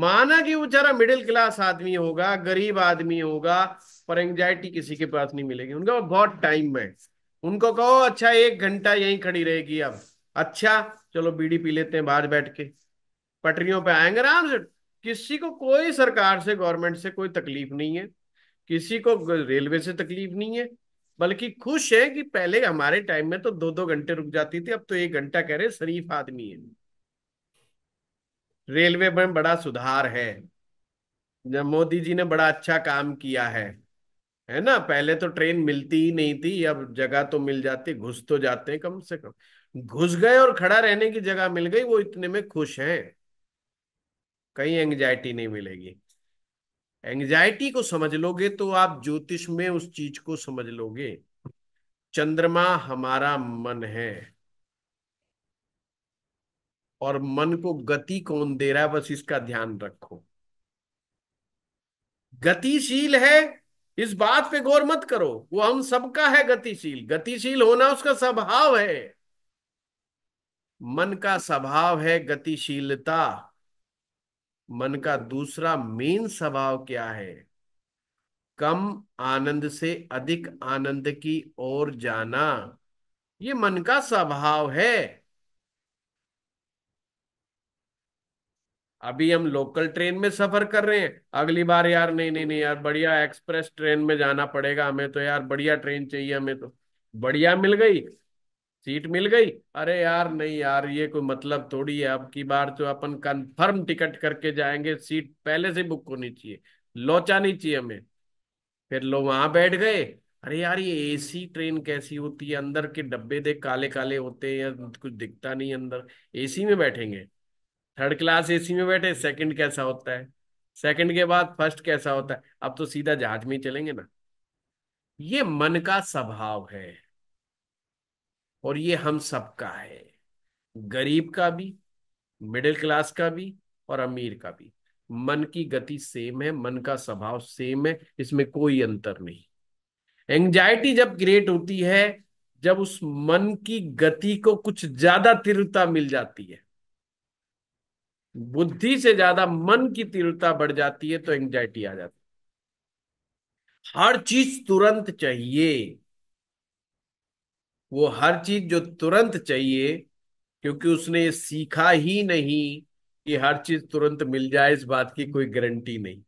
माना कि बेचारा मिडिल क्लास आदमी होगा गरीब आदमी होगा पर एंगजाइटी किसी के पास नहीं मिलेगी उनका बहुत टाइम है उनको कहो अच्छा एक घंटा यहीं खड़ी रहेगी अब अच्छा चलो बीड़ी पी लेते हैं बाहर बैठ के पटरियों पे आएंगे आराम से किसी को कोई सरकार से गवर्नमेंट से कोई तकलीफ नहीं है किसी को रेलवे से तकलीफ नहीं है बल्कि खुश है कि पहले हमारे टाइम में तो दो दो घंटे रुक जाती थी अब तो एक घंटा कह रहे शरीफ आदमी है रेलवे में बड़ा सुधार है मोदी जी ने बड़ा अच्छा काम किया है है ना पहले तो ट्रेन मिलती ही नहीं थी अब जगह तो मिल जाती घुस तो जाते हैं कम से कम घुस गए और खड़ा रहने की जगह मिल गई वो इतने में खुश हैं कहीं एंग्जाइटी नहीं मिलेगी एंग्जाइटी को समझ लोगे तो आप ज्योतिष में उस चीज को समझ लोगे चंद्रमा हमारा मन है और मन को गति कौन दे रहा है बस इसका ध्यान रखो गतिशील है इस बात पे गौर मत करो वो हम सबका है गतिशील गतिशील होना उसका स्वभाव है मन का स्वभाव है गतिशीलता मन का दूसरा मेन स्वभाव क्या है कम आनंद से अधिक आनंद की ओर जाना ये मन का स्वभाव है अभी हम लोकल ट्रेन में सफर कर रहे हैं अगली बार यार नहीं नहीं नहीं यार बढ़िया एक्सप्रेस ट्रेन में जाना पड़ेगा हमें तो यार बढ़िया ट्रेन चाहिए हमें तो बढ़िया मिल गई सीट मिल गई अरे यार नहीं यार ये कोई मतलब थोड़ी है अब की बार तो अपन कंफर्म टिकट करके जाएंगे सीट पहले से बुक होनी चाहिए लोचानी चाहिए हमें फिर लोग वहां बैठ गए अरे यार ये एसी ट्रेन कैसी होती है अंदर के डब्बे देख काले काले होते हैं या कुछ दिखता नहीं अंदर एसी में बैठेंगे थर्ड क्लास एसी में बैठे सेकंड कैसा होता है सेकंड के बाद फर्स्ट कैसा होता है अब तो सीधा जहाज में ही चलेंगे ना ये मन का स्वभाव है और ये हम सबका है गरीब का भी मिडिल क्लास का भी और अमीर का भी मन की गति सेम है मन का स्वभाव सेम है इसमें कोई अंतर नहीं एंजाइटी जब क्रिएट होती है जब उस मन की गति को कुछ ज्यादा तीव्रता मिल जाती है बुद्धि से ज्यादा मन की तीव्रता बढ़ जाती है तो एंजाइटी आ जाती है हर चीज तुरंत चाहिए वो हर चीज जो तुरंत चाहिए क्योंकि उसने सीखा ही नहीं कि हर चीज तुरंत मिल जाए इस बात की कोई गारंटी नहीं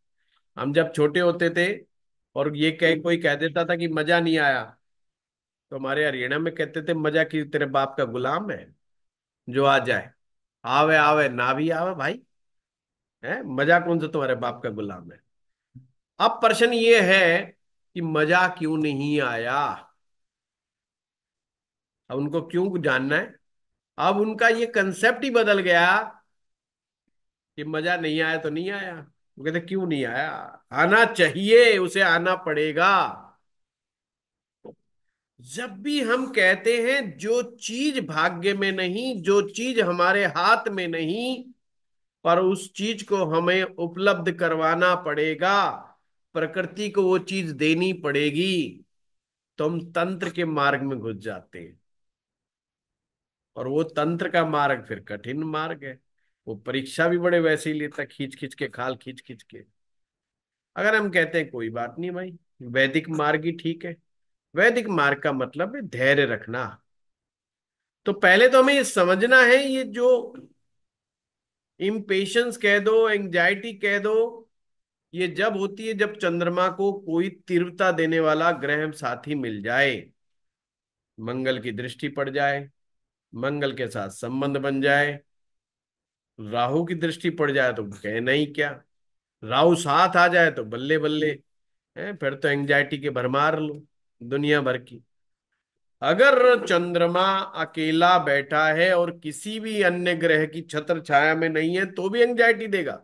हम जब छोटे होते थे और ये कह कोई कह देता था कि मजा नहीं आया तो हमारे हरियाणा में कहते थे मजा कि तेरे बाप का गुलाम है जो आ जाए आवे आवे ना भी आवे भाई है मजा कौन सा तुम्हारे बाप का गुलाम है अब प्रश्न ये है कि मजा क्यों नहीं आया अब उनको क्यों जानना है अब उनका ये कंसेप्ट ही बदल गया कि मजा नहीं आया तो नहीं आया वो कहते क्यों नहीं आया आना चाहिए उसे आना पड़ेगा जब भी हम कहते हैं जो चीज भाग्य में नहीं जो चीज हमारे हाथ में नहीं पर उस चीज को हमें उपलब्ध करवाना पड़ेगा प्रकृति को वो चीज देनी पड़ेगी तो हम तंत्र के मार्ग में घुस जाते हैं और वो तंत्र का मार्ग फिर कठिन मार्ग है वो परीक्षा भी बड़े वैसे ही लेता खींच खींच के खाल खींच खींच के अगर हम कहते हैं कोई बात नहीं भाई वैदिक मार्ग ही ठीक है वैदिक मार्ग का मतलब है धैर्य रखना तो पहले तो हमें ये समझना है ये जो इम्पेशंस कह दो एंजाइटी कह दो ये जब होती है जब चंद्रमा को कोई तीव्रता देने वाला ग्रह साथी मिल जाए मंगल की दृष्टि पड़ जाए मंगल के साथ संबंध बन जाए राहु की दृष्टि पड़ जाए तो कहना ही क्या राहु साथ आ जाए तो बल्ले बल्ले है फिर तो एंजाइटी के भर मार लो दुनिया भर की अगर चंद्रमा अकेला बैठा है और किसी भी अन्य ग्रह की छत्र छाया में नहीं है तो भी एंजाइटी देगा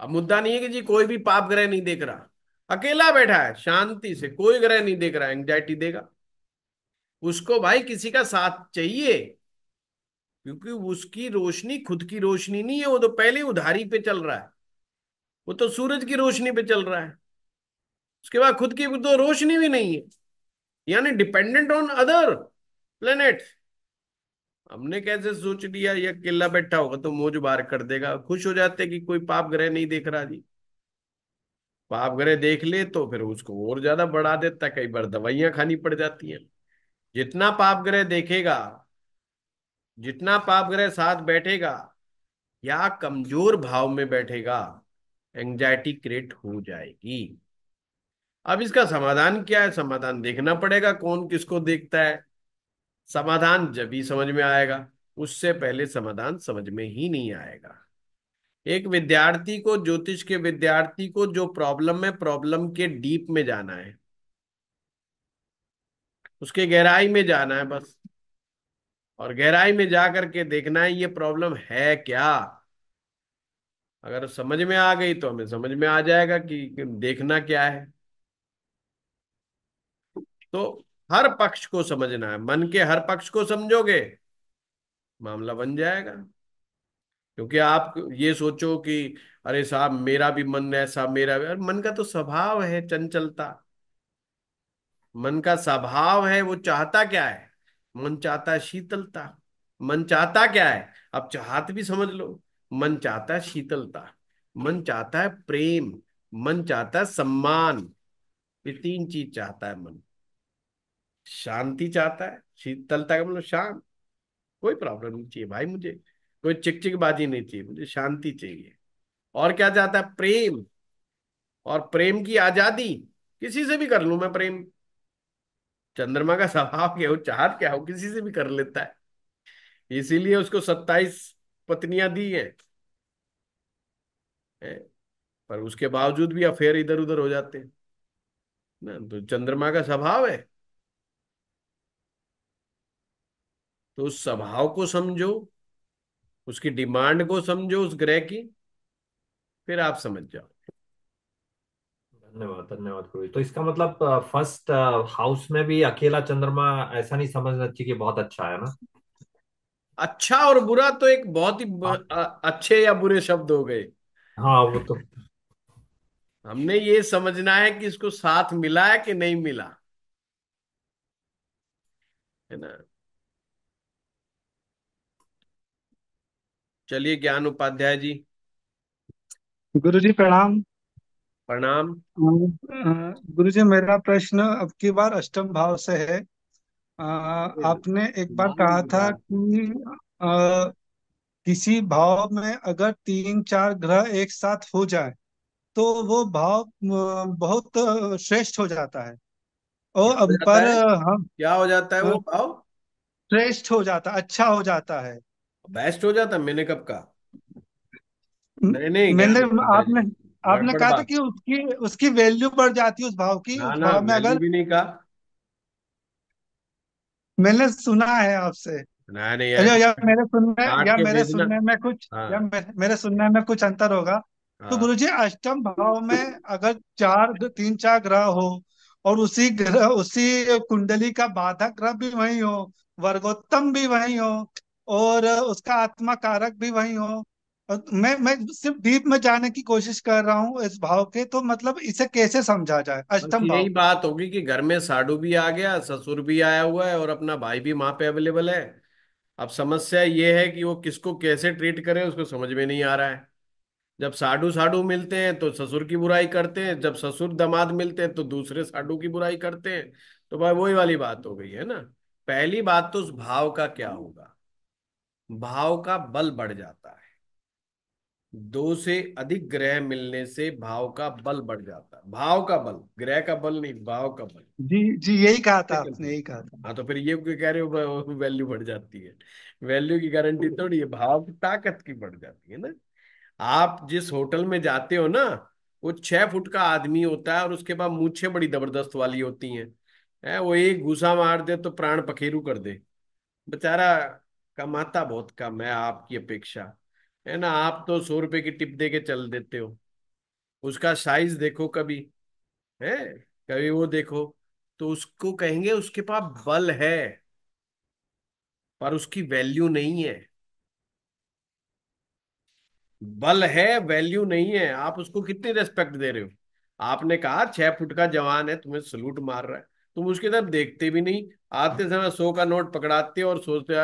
अब मुद्दा नहीं है कि जी कोई भी पाप ग्रह नहीं देख रहा अकेला बैठा है शांति से कोई ग्रह नहीं देख रहा एंजाइटी देगा उसको भाई किसी का साथ चाहिए क्योंकि उसकी रोशनी खुद की रोशनी नहीं है वो तो पहले उधारी पे चल रहा है वो तो सूरज की रोशनी पे चल रहा है उसके बाद खुद की तो रोशनी भी नहीं है यानी डिपेंडेंट ऑन अदर प्लेनेट हमने कैसे सोच लिया ये किला बैठा होगा तो मोज बार कर देगा खुश हो जाते कि कोई पाप ग्रह नहीं देख रहा जी पाप ग्रह देख ले तो फिर उसको और ज्यादा बढ़ा देता कई बार दवाइयां खानी पड़ जाती हैं जितना पाप ग्रह देखेगा जितना पाप ग्रह साथ बैठेगा या कमजोर भाव में बैठेगा एंजाइटी क्रिएट हो जाएगी अब इसका समाधान क्या है समाधान देखना पड़ेगा कौन किसको देखता है समाधान जब ही समझ में आएगा उससे पहले समाधान समझ में ही नहीं आएगा एक विद्यार्थी को ज्योतिष के विद्यार्थी को जो प्रॉब्लम है प्रॉब्लम के डीप में जाना है उसके गहराई में जाना है बस और गहराई में जा करके देखना है ये प्रॉब्लम है क्या अगर समझ में आ गई तो हमें समझ में आ जाएगा कि देखना क्या है तो हर पक्ष को समझना है मन के हर पक्ष को समझोगे मामला बन जाएगा क्योंकि आप ये सोचो कि अरे साहब मेरा भी मन ऐसा मेरा भी मन का तो स्वभाव है चंचलता मन का स्वभाव है वो चाहता क्या है मन चाहता है शीतलता मन चाहता क्या है अब चाहत भी समझ लो मन चाहता है शीतलता मन चाहता है प्रेम मन चाहता है सम्मान ये तीन चीज चाहता है मन शांति चाहता है शीतलता का मतलब शांत कोई प्रॉब्लम नहीं चाहिए भाई मुझे कोई चिकचिकबाजी नहीं चाहिए मुझे शांति चाहिए और क्या चाहता है प्रेम और प्रेम की आजादी किसी से भी कर लू मैं प्रेम चंद्रमा का स्वभाव क्या हो चाहत क्या हो किसी से भी कर लेता है इसीलिए उसको सत्ताईस पत्नियां दी हैं है? पर उसके बावजूद भी अफेयर इधर उधर हो जाते हैं ना तो चंद्रमा का स्वभाव है तो उस स्वभाव को समझो उसकी डिमांड को समझो उस ग्रह की फिर आप समझ जाओ धन्यवाद धन्यवाद गुरु तो इसका मतलब फर्स्ट हाउस में भी अकेला चंद्रमा ऐसा नहीं समझना चाहिए कि बहुत अच्छा है ना अच्छा और बुरा तो एक बहुत ही हाँ। अच्छे या बुरे शब्द हो गए हाँ वो तो हमने ये समझना है कि इसको साथ मिला है कि नहीं मिला है ना चलिए ज्ञान उपाध्याय जी गुरु जी प्रणाम प्रणाम गुरु जी मेरा प्रश्न अब की बार अष्टम भाव से है आ, आपने एक बार कहा था कि आ, किसी भाव में अगर तीन चार ग्रह एक साथ हो जाए तो वो भाव बहुत श्रेष्ठ हो जाता है और अब पर हम क्या हो जाता है वो भाव श्रेष्ठ हो जाता अच्छा हो जाता है बेस्ट हो जाता मैंने कब कहा नहीं नहीं मैंने आपने आपने कहा था कि उसकी उसकी वैल्यू बढ़ जाती है उस भाव की ना, उस ना, भाव में अगर भी नहीं कहा मैंने सुना है आपसे ना नहीं या, यार मेरे सुनने या मेरे सुनने में कुछ हाँ या मेरे, मेरे सुनने में कुछ अंतर होगा हाँ। तो हाँ गुरुजी अष्टम भाव में अगर चार तीन चार ग्रह हो और उसी ग्रह उसी कुंडली का बाधक ग्रह भी वही हो वर्गोत्तम भी वही हो और उसका आत्मा कारक भी वही हो मैं मैं सिर्फ डीप में जाने की कोशिश कर रहा हूँ इस भाव के तो मतलब इसे कैसे समझा जाए अष्टम भाव यही बात होगी कि घर में साडू भी आ गया ससुर भी आया हुआ है और अपना भाई भी वहां पे अवेलेबल है अब समस्या ये है कि वो किसको कैसे ट्रीट करे उसको समझ में नहीं आ रहा है जब साडू साडू मिलते हैं तो ससुर की बुराई करते हैं जब ससुर दमाद मिलते हैं तो दूसरे साडू की बुराई करते हैं तो भाई वही वाली बात हो गई है ना पहली बात तो उस भाव का क्या होगा भाव का बल बढ़ जाता है दो से अधिक ग्रह मिलने से भाव का बल बढ़ जाता है भाव का बल ग्रह का बल नहीं भाव का बल जी जी यही कहा था आपने यही कहा था हाँ तो फिर ये कह रहे हो वैल्यू बढ़ जाती है वैल्यू की गारंटी थोड़ी है भाव की ताकत की बढ़ जाती है ना आप जिस होटल में जाते हो ना वो छह फुट का आदमी होता है और उसके बाद मूछे बड़ी जबरदस्त वाली होती हैं है वो एक घुसा मार दे तो प्राण पखेरू कर दे बेचारा कमाता बहुत कम है आपकी अपेक्षा है ना आप तो सौ रुपए की टिप दे के चल देते हो उसका साइज देखो कभी है कभी वो देखो तो उसको कहेंगे उसके पास बल है पर उसकी वैल्यू नहीं है बल है वैल्यू नहीं है आप उसको कितनी रेस्पेक्ट दे रहे हो आपने कहा छह फुट का जवान है तुम्हें सलूट मार रहा है तुम उसकी तरफ देखते भी नहीं आते समय सो का नोट पकड़ाते हो और सोचते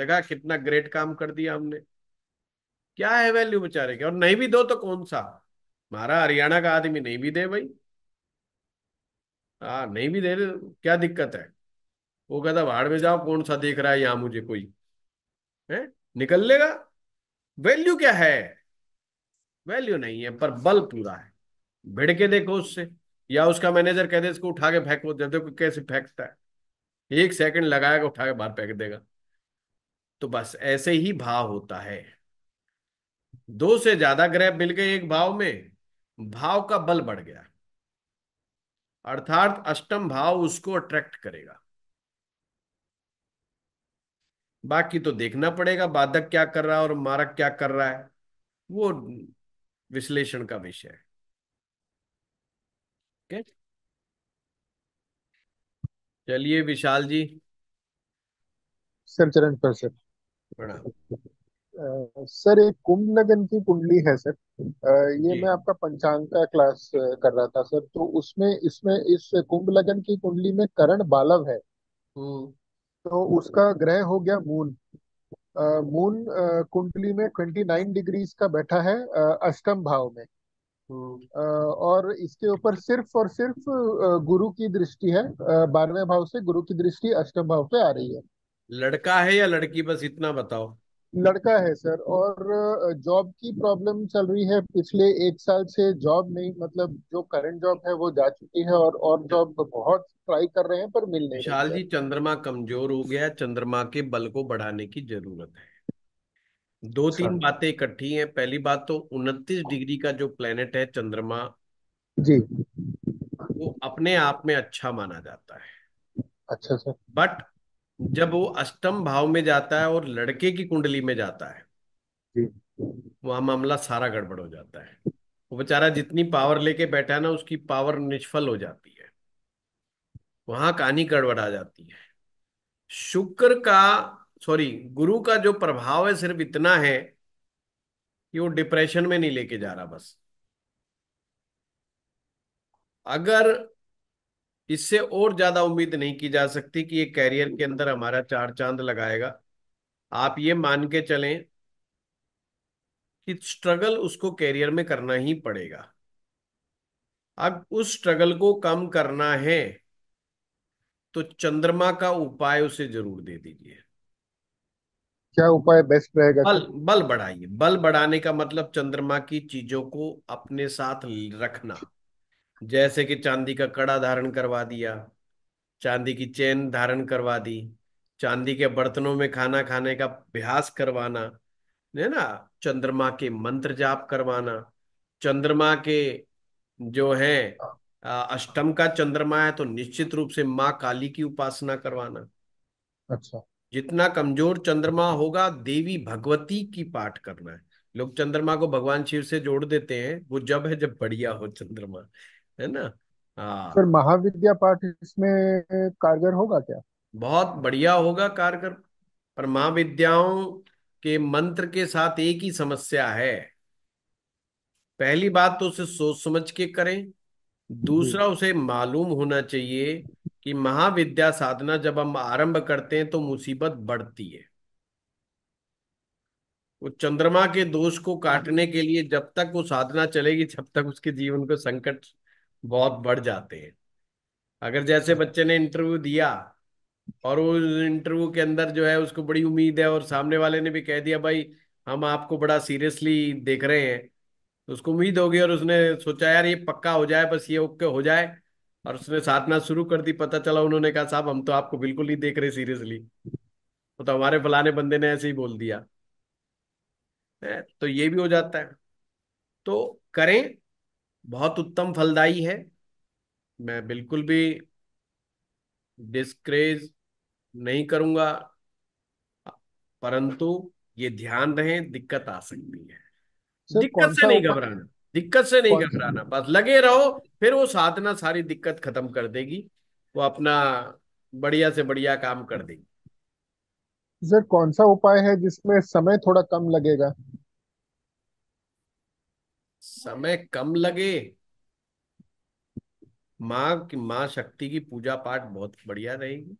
देखा कितना ग्रेट काम कर दिया हमने क्या है वैल्यू बेचारे की और नहीं भी दो तो कौन सा हमारा हरियाणा का आदमी नहीं भी दे भाई आ, हाँ, नहीं भी दे रहे क्या दिक्कत है वो कहता भाड़ में जाओ कौन सा देख रहा है यहां मुझे कोई है निकल लेगा वैल्यू क्या है वैल्यू नहीं है पर बल पूरा है भिड़ के देखो उससे या उसका मैनेजर कह दे इसको उठा के फेंको जब देखो कैसे फेंकता है एक सेकंड लगाएगा उठा के बाहर फेंक देगा तो बस ऐसे ही भाव होता है दो से ज्यादा ग्रह मिल गए एक भाव में भाव का बल बढ़ गया अर्थात अष्टम भाव उसको अट्रैक्ट करेगा बाकी तो देखना पड़ेगा बाधक क्या कर रहा है और मारक क्या कर रहा है वो विश्लेषण का विषय है okay? चलिए विशाल जी सर चरण पर सर प्रणाम सर एक कुंभ लगन की कुंडली है सर ये मैं आपका पंचांग का क्लास कर रहा था सर तो उसमें इसमें इस कुंभ लगन की कुंडली में करण बालव है हम्म। तो उसका ग्रह हो गया मून मून कुंडली में ट्वेंटी नाइन डिग्रीज का बैठा है अष्टम भाव में हम्म। और इसके ऊपर सिर्फ और सिर्फ गुरु की दृष्टि है बारहवें भाव से गुरु की दृष्टि अष्टम भाव पे आ रही है लड़का है या लड़की बस इतना बताओ लड़का है सर और जॉब की प्रॉब्लम चल रही है पिछले एक साल से जॉब नहीं मतलब जो करंट जॉब है वो जा चुकी है और और जॉब बहुत ट्राई कर रहे हैं पर मिल नहीं विशाल जी चंद्रमा कमजोर हो गया चंद्रमा के बल को बढ़ाने की जरूरत है दो तीन बातें इकट्ठी हैं पहली बात तो उनतीस डिग्री का जो प्लेनेट है चंद्रमा जी वो अपने आप में अच्छा माना जाता है अच्छा सर बट जब वो अष्टम भाव में जाता है और लड़के की कुंडली में जाता है वहां मामला सारा गड़बड़ हो जाता है वो बेचारा जितनी पावर लेके बैठा है ना उसकी पावर निष्फल हो जाती है वहां कहानी गड़बड़ आ जाती है शुक्र का सॉरी गुरु का जो प्रभाव है सिर्फ इतना है कि वो डिप्रेशन में नहीं लेके जा रहा बस अगर इससे और ज्यादा उम्मीद नहीं की जा सकती कि ये कैरियर के अंदर हमारा चार चांद लगाएगा आप ये मान के चलें कि स्ट्रगल उसको कैरियर में करना ही पड़ेगा अब उस स्ट्रगल को कम करना है तो चंद्रमा का उपाय उसे जरूर दे दीजिए क्या उपाय बेस्ट रहेगा बल बल बढ़ाइए बल बढ़ाने का मतलब चंद्रमा की चीजों को अपने साथ रखना जैसे कि चांदी का कड़ा धारण करवा दिया चांदी की चेन धारण करवा दी चांदी के बर्तनों में खाना खाने का अभ्यास करवाना है ना चंद्रमा के मंत्र जाप करवाना चंद्रमा के जो है अष्टम का चंद्रमा है तो निश्चित रूप से माँ काली की उपासना करवाना अच्छा जितना कमजोर चंद्रमा होगा देवी भगवती की पाठ करना है लोग चंद्रमा को भगवान शिव से जोड़ देते हैं वो जब है जब बढ़िया हो चंद्रमा है ना हाँ सर महाविद्या पाठ इसमें कारगर होगा क्या बहुत बढ़िया होगा कारगर पर महाविद्याओं के मंत्र के साथ एक ही समस्या है पहली बात तो उसे सोच समझ के करें दूसरा उसे मालूम होना चाहिए कि महाविद्या साधना जब हम आरंभ करते हैं तो मुसीबत बढ़ती है वो चंद्रमा के दोष को काटने के लिए जब तक वो साधना चलेगी जब तक उसके जीवन को संकट बहुत बढ़ जाते हैं अगर जैसे हाँ। बच्चे ने इंटरव्यू दिया और उस इंटरव्यू के अंदर जो है उसको बड़ी उम्मीद है और सामने वाले ने भी कह दिया भाई हम आपको बड़ा सीरियसली देख रहे हैं तो उसको उम्मीद होगी और उसने सोचा यार ये पक्का हो जाए बस ये ओके हो जाए और उसने साधना शुरू कर दी पता चला उन्होंने कहा साहब हम तो आपको बिल्कुल नहीं देख रहे सीरियसली तो, तो हमारे फलाने बंदे ने ऐसे ही बोल दिया तो ये भी हो जाता है तो करें बहुत उत्तम फलदायी है मैं बिल्कुल भी डिस्करेज नहीं करूंगा परंतु ये ध्यान रहे दिक्कत आ सकती है दिक्कत से नहीं घबराना दिक्कत से नहीं घबराना बस लगे रहो फिर वो साधना सारी दिक्कत खत्म कर देगी वो अपना बढ़िया से बढ़िया काम कर देगी सर कौन सा उपाय है जिसमें समय थोड़ा कम लगेगा समय कम लगे माँ की माँ शक्ति की पूजा पाठ बहुत बढ़िया रहेगी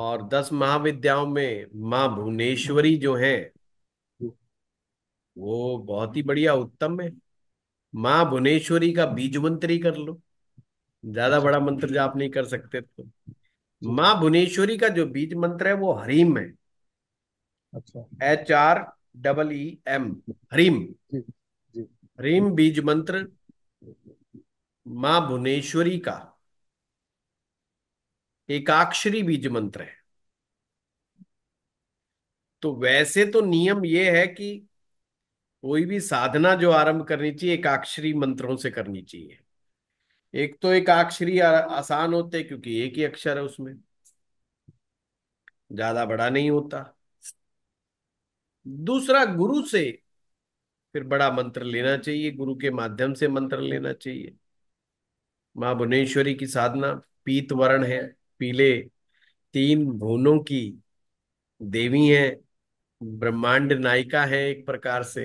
और दस महाविद्याओं में माँ भुवनेश्वरी जो है वो बहुत ही बढ़िया उत्तम है माँ भुवनेश्वरी का बीज मंत्र ही कर लो ज्यादा बड़ा मंत्र जाप नहीं कर सकते तो माँ भुवनेश्वरी का जो बीज मंत्र है वो हरीम है अच्छा H R double E M ह्रीम ह्रीम बीज मंत्र मां भुवनेश्वरी का एकाक्षरी बीज मंत्र है तो वैसे तो नियम यह है कि कोई भी साधना जो आरंभ करनी चाहिए एकाक्षरी मंत्रों से करनी चाहिए एक तो एकाक्षरी आसान होते क्योंकि एक ही अक्षर है उसमें ज्यादा बड़ा नहीं होता दूसरा गुरु से फिर बड़ा मंत्र लेना चाहिए गुरु के माध्यम से मंत्र लेना चाहिए माँ भुवनेश्वरी की साधना पीत वर्ण है पीले तीन भुवनों की देवी है ब्रह्मांड नायिका है एक प्रकार से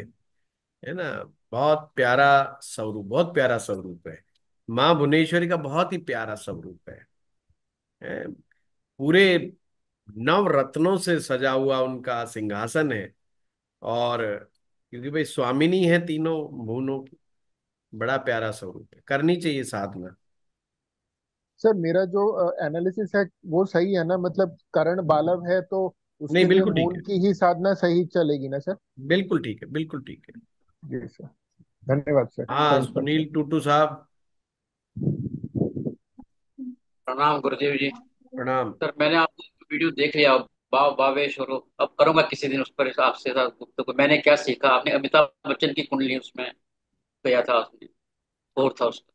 है ना बहुत प्यारा स्वरूप बहुत प्यारा स्वरूप है माँ भुवनेश्वरी का बहुत ही प्यारा स्वरूप है, है पूरे नव रत्नों से सजा हुआ उनका सिंहासन है और क्योंकि भाई स्वामिनी है तीनों भुवनों की बड़ा प्यारा स्वरूप है करनी चाहिए साधना सर मेरा जो एनालिसिस है वो सही है ना मतलब करण बालव है तो उसके नहीं बिल्कुल ठीक है की ही साधना सही चलेगी ना सर बिल्कुल ठीक है बिल्कुल ठीक है जी सर धन्यवाद सर हाँ सुनील टूटू साहब प्रणाम गुरुदेव जी प्रणाम सर मैंने आपका वीडियो देख लिया वाह वावे शुरू अब करूंगा किसी दिन उस पर आपसे साथ गुप्त को मैंने क्या सीखा आपने अमिताभ बच्चन की कुंडली उसमें गया था उसने और था उसका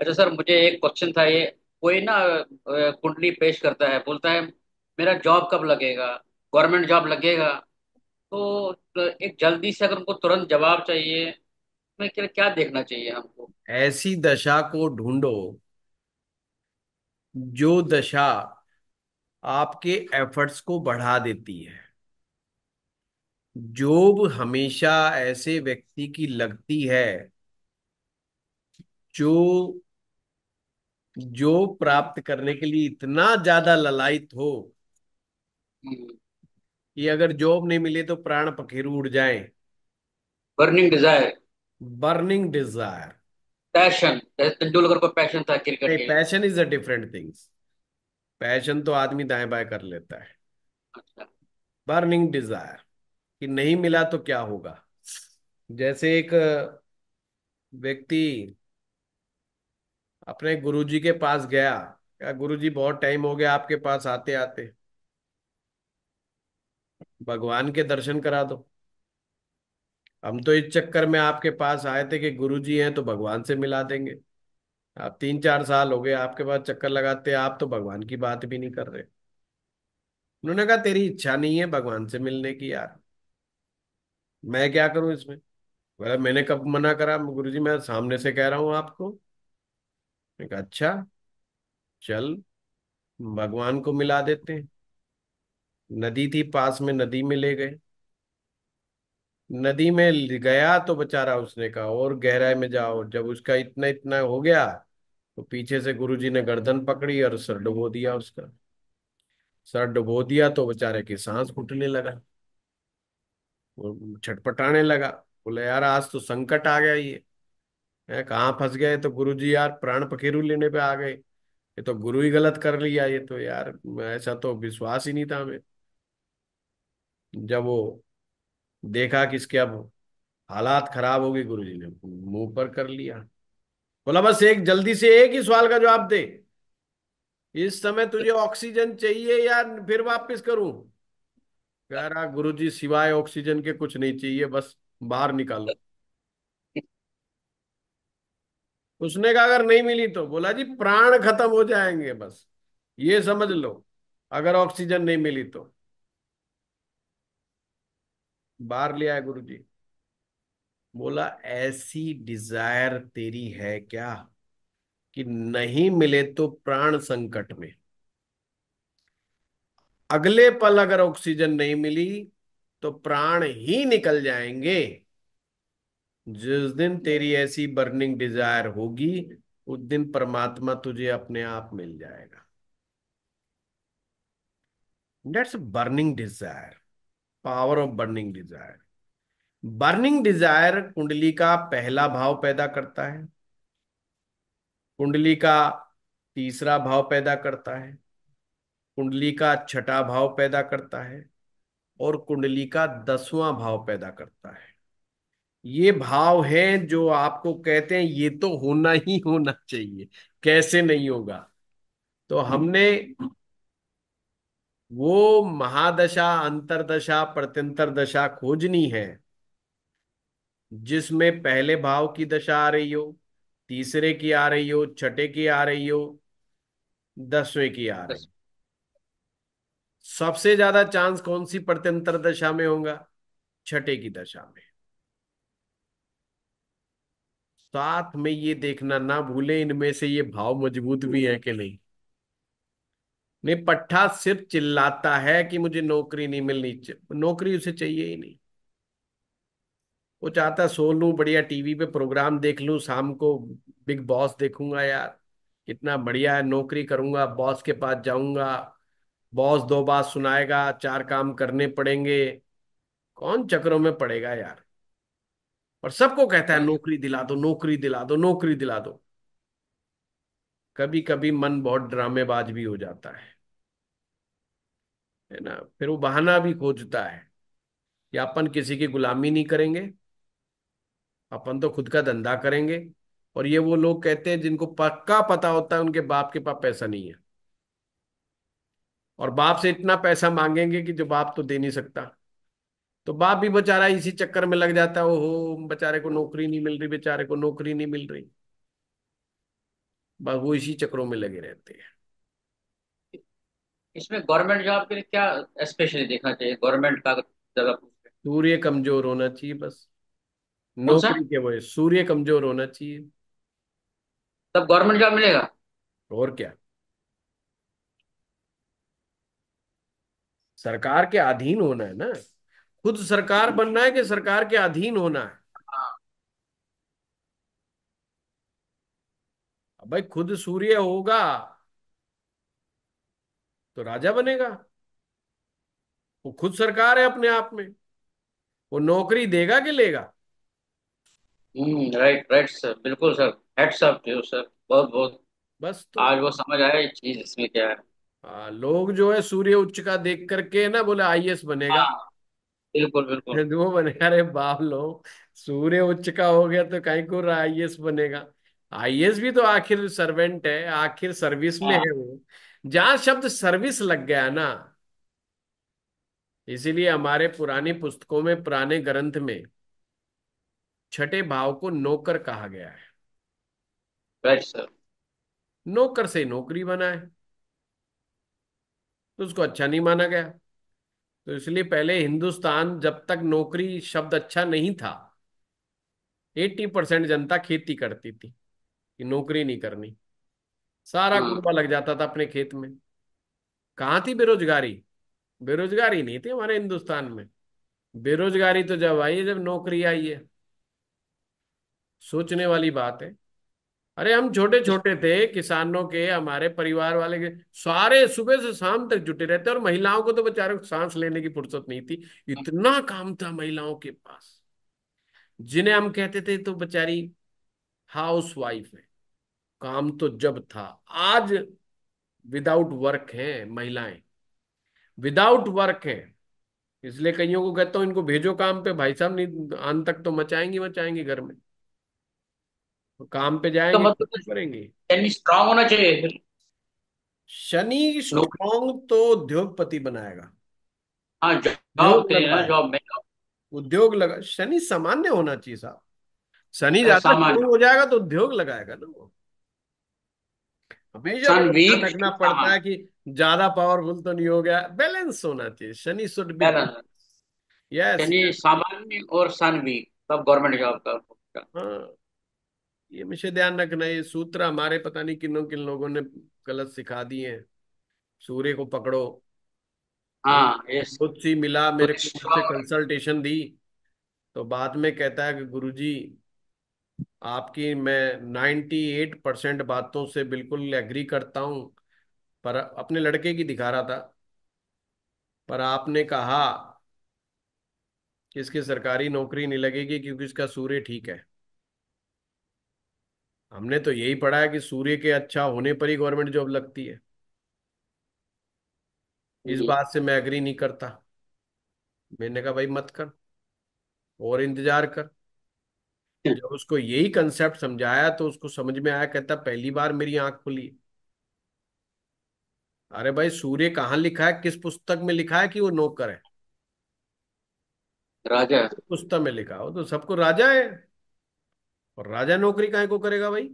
अच्छा सर मुझे एक क्वेश्चन था ये कोई ना कुंडली पेश करता है बोलता है मेरा जॉब कब लगेगा गवर्नमेंट जॉब लगेगा तो, तो एक जल्दी से अगर उनको तुरंत जवाब चाहिए मैं क्या क्या देखना चाहिए हमको ऐसी दशा को ढूंढो जो दशा आपके एफर्ट्स को बढ़ा देती है जॉब हमेशा ऐसे व्यक्ति की लगती है जो जो प्राप्त करने के लिए इतना ज्यादा ललायित हो कि अगर जॉब नहीं मिले तो प्राण पखेरु उड़ जाए burning desire burning desire passion Tendulkar को पैशन था cricket passion is a different things passion तो आदमी दाएं बाएं कर लेता है अच्छा। बर्निंग डिजायर कि नहीं मिला तो क्या होगा जैसे एक व्यक्ति अपने गुरुजी के पास गया क्या गुरुजी बहुत टाइम हो गया आपके पास आते आते भगवान के दर्शन करा दो हम तो इस चक्कर में आपके पास आए थे कि गुरुजी हैं तो भगवान से मिला देंगे आप तीन चार साल हो गए आपके पास चक्कर लगाते आप तो भगवान की बात भी नहीं कर रहे उन्होंने कहा तेरी इच्छा नहीं है भगवान से मिलने की यार मैं क्या करूं इसमें बोला मैंने कब मना करा गुरु जी मैं सामने से कह रहा हूं आपको मैं कहा अच्छा चल भगवान को मिला देते नदी थी पास में नदी में ले गए नदी में गया तो बेचारा उसने कहा और गहराई में जाओ जब उसका इतना इतना हो गया तो पीछे से गुरुजी ने गर्दन पकड़ी और सर डुबो दिया उसका सर डुबो दिया तो बेचारे की सांस घुटने लगा वो छटपटाने लगा बोले यार आज तो संकट आ गया ये कहाँ फंस गए तो गुरुजी यार प्राण पखेरु लेने पे आ गए ये तो गुरु ही गलत कर लिया ये तो यार ऐसा तो विश्वास ही नहीं था हमें जब वो देखा कि इसके अब हालात खराब हो गए गुरु जी ने मुंह पर कर लिया बोला बस एक जल्दी से एक ही सवाल का जवाब दे इस समय तुझे ऑक्सीजन चाहिए या फिर वापस करूं कह रहा गुरु जी सिवाय ऑक्सीजन के कुछ नहीं चाहिए बस बाहर निकालो उसने कहा अगर नहीं मिली तो बोला जी प्राण खत्म हो जाएंगे बस ये समझ लो अगर ऑक्सीजन नहीं मिली तो बाहर ले आए गुरु जी बोला ऐसी डिजायर तेरी है क्या कि नहीं मिले तो प्राण संकट में अगले पल अगर ऑक्सीजन नहीं मिली तो प्राण ही निकल जाएंगे जिस दिन तेरी ऐसी बर्निंग डिजायर होगी उस दिन परमात्मा तुझे अपने आप मिल जाएगा that's burning desire power of burning desire burning desire कुंडली का पहला भाव पैदा करता है कुंडली का तीसरा भाव पैदा करता है कुंडली का छठा भाव पैदा करता है और कुंडली का दसवां भाव पैदा करता है ये भाव है जो आपको कहते हैं ये तो होना ही होना चाहिए कैसे नहीं होगा तो हम्म। हमने वो महादशा अंतरदशा प्रत्यंतर दशा खोजनी है जिसमें पहले भाव की दशा आ रही हो तीसरे की आ रही हो छठे की आ रही हो दसवें की आ रही हो सबसे ज्यादा चांस कौन सी प्रत्यंतर दशा में होगा छठे की दशा में साथ में ये देखना ना भूले इनमें से ये भाव मजबूत भी है कि नहीं ने पट्ठा सिर्फ चिल्लाता है कि मुझे नौकरी नहीं मिलनी नौकरी उसे चाहिए ही नहीं वो चाहता सो लू बढ़िया टीवी पे प्रोग्राम देख लू शाम को बिग बॉस देखूंगा यार कितना बढ़िया है नौकरी करूंगा बॉस के पास जाऊंगा बॉस दो बात सुनाएगा चार काम करने पड़ेंगे कौन चक्रों में पड़ेगा यार और सबको कहता है नौकरी दिला दो नौकरी दिला दो नौकरी दिला दो कभी कभी मन बहुत ड्रामेबाज भी हो जाता है है ना फिर वो बहाना भी खोजता है कि अपन किसी की गुलामी नहीं करेंगे अपन तो खुद का धंधा करेंगे और ये वो लोग कहते हैं जिनको पक्का पता होता है उनके बाप के पास पैसा नहीं है और बाप से इतना पैसा मांगेंगे कि जो बाप तो दे नहीं सकता तो बाप भी बेचारा इसी चक्कर में लग जाता है ओहो बेचारे को नौकरी नहीं मिल रही बेचारे को नौकरी नहीं मिल रही बस वो इसी चक्रों में लगे रहते हैं इसमें गवर्नमेंट जॉब के लिए क्या स्पेशली देखना चाहिए गवर्नमेंट का जगह सूर्य कमजोर होना चाहिए बस नौकरी के वो सूर्य कमजोर होना चाहिए तब गवर्नमेंट जॉब मिलेगा और क्या सरकार के अधीन होना है ना खुद सरकार बनना है कि सरकार के अधीन होना है हाँ। भाई खुद सूर्य होगा तो राजा बनेगा वो खुद सरकार है अपने आप में वो नौकरी देगा कि लेगा राइट राइट सर बिल्कुल sir heads up to sir बहुत बहुत बस तो आज वो समझ आया ये चीज इसमें क्या है आ, हाँ, लोग जो है सूर्य उच्च का देख करके ना बोले आईएएस बनेगा हाँ, बिल्कुल बिल्कुल वो बनेगा अरे बाप लोग सूर्य उच्च का हो गया तो कहीं को आईएएस बनेगा आईएएस भी तो आखिर सर्वेंट है आखिर सर्विस में हाँ। है वो जहां शब्द सर्विस लग गया ना इसीलिए हमारे पुरानी पुस्तकों में पुराने ग्रंथ में छठे भाव को नौकर कहा गया है राइट सर नौकर से नौकरी बना है तो उसको अच्छा नहीं माना गया तो इसलिए पहले हिंदुस्तान जब तक नौकरी शब्द अच्छा नहीं था 80 परसेंट जनता खेती करती थी कि नौकरी नहीं करनी सारा हाँ। कुड़वा लग जाता था अपने खेत में कहा थी बेरोजगारी बेरोजगारी नहीं थी हमारे हिंदुस्तान में बेरोजगारी तो जब आई है जब नौकरी आई है सोचने वाली बात है अरे हम छोटे छोटे थे किसानों के हमारे परिवार वाले के सारे सुबह से शाम तक जुटे रहते और महिलाओं को तो बेचारे सांस लेने की फुर्सत नहीं थी इतना काम था महिलाओं के पास जिन्हें हम कहते थे तो बेचारी हाउस वाइफ है काम तो जब था आज विदाउट वर्क है महिलाएं विदाउट वर्क है इसलिए कईयों को कहता हूं इनको भेजो काम पे भाई साहब नहीं आन तक तो मचाएंगी मचाएंगी घर में तो काम पे जाएंगे तो मतलब तो करेंगे शनि स्ट्रांग होना चाहिए शनि स्ट्रांग तो उद्योगपति बनाएगा हाँ, तो उद्योग लगा शनि सामान्य होना चाहिए साहब शनि ज्यादा हो जाएगा तो उद्योग लगाएगा ना वो हमेशा रखना हाँ। पड़ता है कि ज्यादा पावरफुल तो नहीं हो गया बैलेंस होना चाहिए शनि शुड भी यस शनि सामान्य और सन भी तब गवर्नमेंट जॉब का हाँ ये मुझे ध्यान रखना ये सूत्र हमारे पता नहीं किन किन लोगों ने गलत सिखा दिए हैं सूर्य को पकड़ो हाँ खुद सी मिला मेरे को कंसल्टेशन दी तो बाद में कहता है कि गुरुजी आपकी मैं 98 परसेंट बातों से बिल्कुल एग्री करता हूं पर अपने लड़के की दिखा रहा था पर आपने कहा कि इसकी सरकारी नौकरी नहीं लगेगी क्योंकि इसका सूर्य ठीक है हमने तो यही पढ़ा है कि सूर्य के अच्छा होने पर ही गवर्नमेंट जॉब लगती है इस बात से मैं एग्री नहीं करता मैंने कहा भाई मत कर और इंतजार कर जब उसको यही कंसेप्ट समझाया तो उसको समझ में आया कहता पहली बार मेरी आंख खुली अरे भाई सूर्य कहाँ लिखा है किस पुस्तक में लिखा है कि वो नौकर है राजा है पुस्तक में लिखा हो तो सबको राजा है और राजा नौकरी काहे को करेगा भाई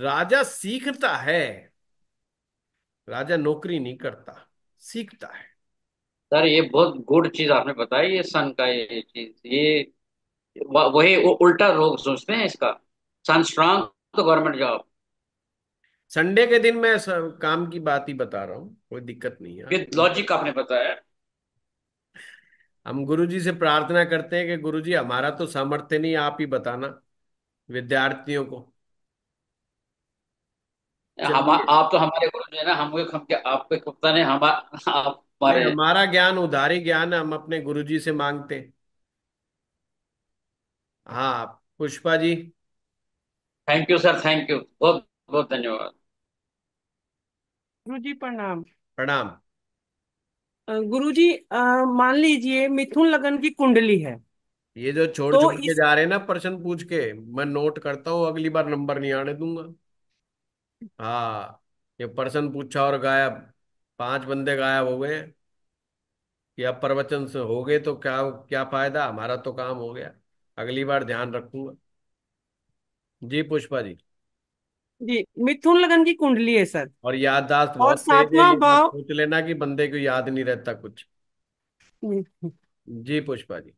राजा सीखता है राजा नौकरी नहीं करता सीखता है सर ये बहुत गुड चीज आपने बताई ये सन का ये चीज ये वही वो उल्टा रोग सोचते हैं इसका सन स्ट्रांग तो गवर्नमेंट जॉब संडे के दिन मैं काम की बात ही बता रहा हूँ कोई दिक्कत नहीं है विद लॉजिक आपने बताया हम गुरुजी से प्रार्थना करते हैं कि गुरुजी हमारा तो सामर्थ्य नहीं आप ही बताना विद्यार्थियों को हम आप तो हमारे गुरु जी ना हम हम क्या आपके कप्तान है हम आप हमारे हमारा ज्ञान उधारी ज्ञान हम अपने गुरुजी से मांगते हैं हाँ Pushpa ji thank you sir thank you बहुत बहुत धन्यवाद गुरु जी प्रणाम प्रणाम गुरु जी मान लीजिए मिथुन लगन की कुंडली है ये जो छोड़ तो छोड़ के इस... जा रहे हैं ना प्रश्न पूछ के मैं नोट करता हूँ अगली बार नंबर नहीं आने दूंगा हाँ ये प्रश्न पूछा और गायब पांच बंदे गायब हो गए या प्रवचन से हो गए तो क्या क्या फायदा हमारा तो काम हो गया अगली बार ध्यान रखूंगा जी पुष्पा जी जी मिथुन लगन की कुंडली है सर और याददाश्त बहुत सातवां भाव सोच लेना कि बंदे को याद नहीं रहता कुछ जी पुष्पा जी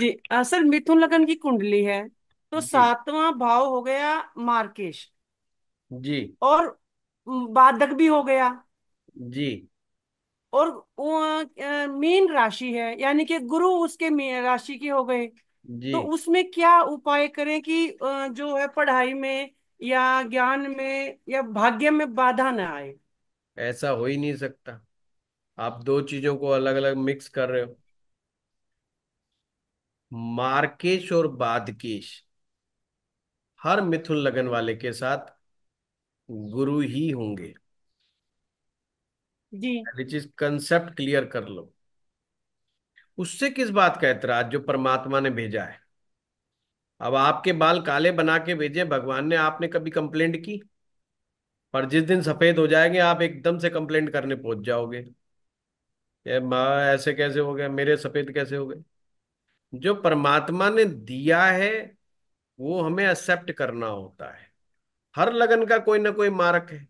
जी सर मिथुन लगन की कुंडली है तो सातवा सातवां भाव हो गया मार्केश जी और बाधक भी हो गया जी और मीन राशि है यानी कि गुरु उसके मीन राशि के हो गए जी तो उसमें क्या उपाय करें कि जो है पढ़ाई में या ज्ञान में या भाग्य में बाधा ना आए ऐसा हो ही नहीं सकता आप दो चीजों को अलग अलग मिक्स कर रहे हो मार्केश और बादकेश हर मिथुन लगन वाले के साथ गुरु ही होंगे जी चीज कंसेप्ट क्लियर कर लो उससे किस बात का एतराज जो परमात्मा ने भेजा है अब आपके बाल काले बना के भेजे भगवान ने आपने कभी कंप्लेंट की पर जिस दिन सफेद हो जाएंगे आप एकदम से कंप्लेंट करने पहुंच जाओगे ऐसे कैसे हो गए मेरे सफेद कैसे हो गए जो परमात्मा ने दिया है वो हमें एक्सेप्ट करना होता है हर लगन का कोई ना कोई मारक है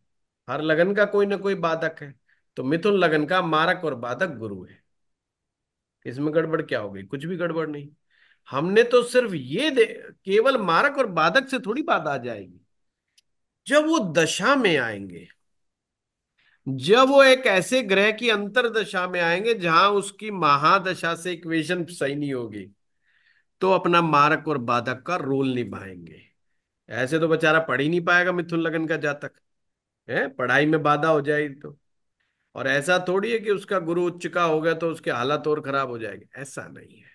हर लगन का कोई ना कोई बाधक है तो मिथुन लगन का मारक और बाधक गुरु है इसमें गड़बड़ क्या हो गई कुछ भी गड़बड़ नहीं हमने तो सिर्फ ये दे केवल मारक और बाधक से थोड़ी बात आ जाएगी जब वो दशा में आएंगे जब वो एक ऐसे ग्रह की अंतर दशा में आएंगे जहां उसकी महादशा से इक्वेशन सही नहीं होगी तो अपना मारक और बाधक का रोल निभाएंगे ऐसे तो बेचारा पढ़ ही नहीं पाएगा मिथुन लगन का जातक है पढ़ाई में बाधा हो जाएगी तो और ऐसा थोड़ी है कि उसका गुरु उच्च का गया तो उसके हालत और खराब हो जाएगी ऐसा नहीं है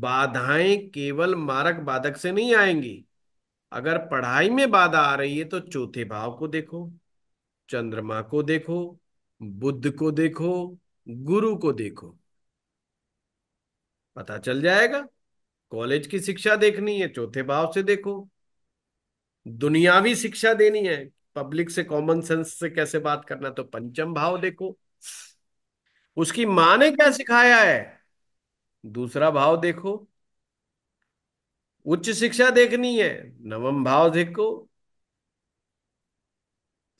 बाधाएं केवल मारक बाधक से नहीं आएंगी अगर पढ़ाई में बाधा आ रही है तो चौथे भाव को देखो चंद्रमा को देखो बुद्ध को देखो गुरु को देखो पता चल जाएगा कॉलेज की शिक्षा देखनी है चौथे भाव से देखो दुनियावी शिक्षा देनी है पब्लिक से कॉमन सेंस से कैसे बात करना तो पंचम भाव देखो उसकी मां ने क्या सिखाया है दूसरा भाव देखो उच्च शिक्षा देखनी है नवम भाव देखो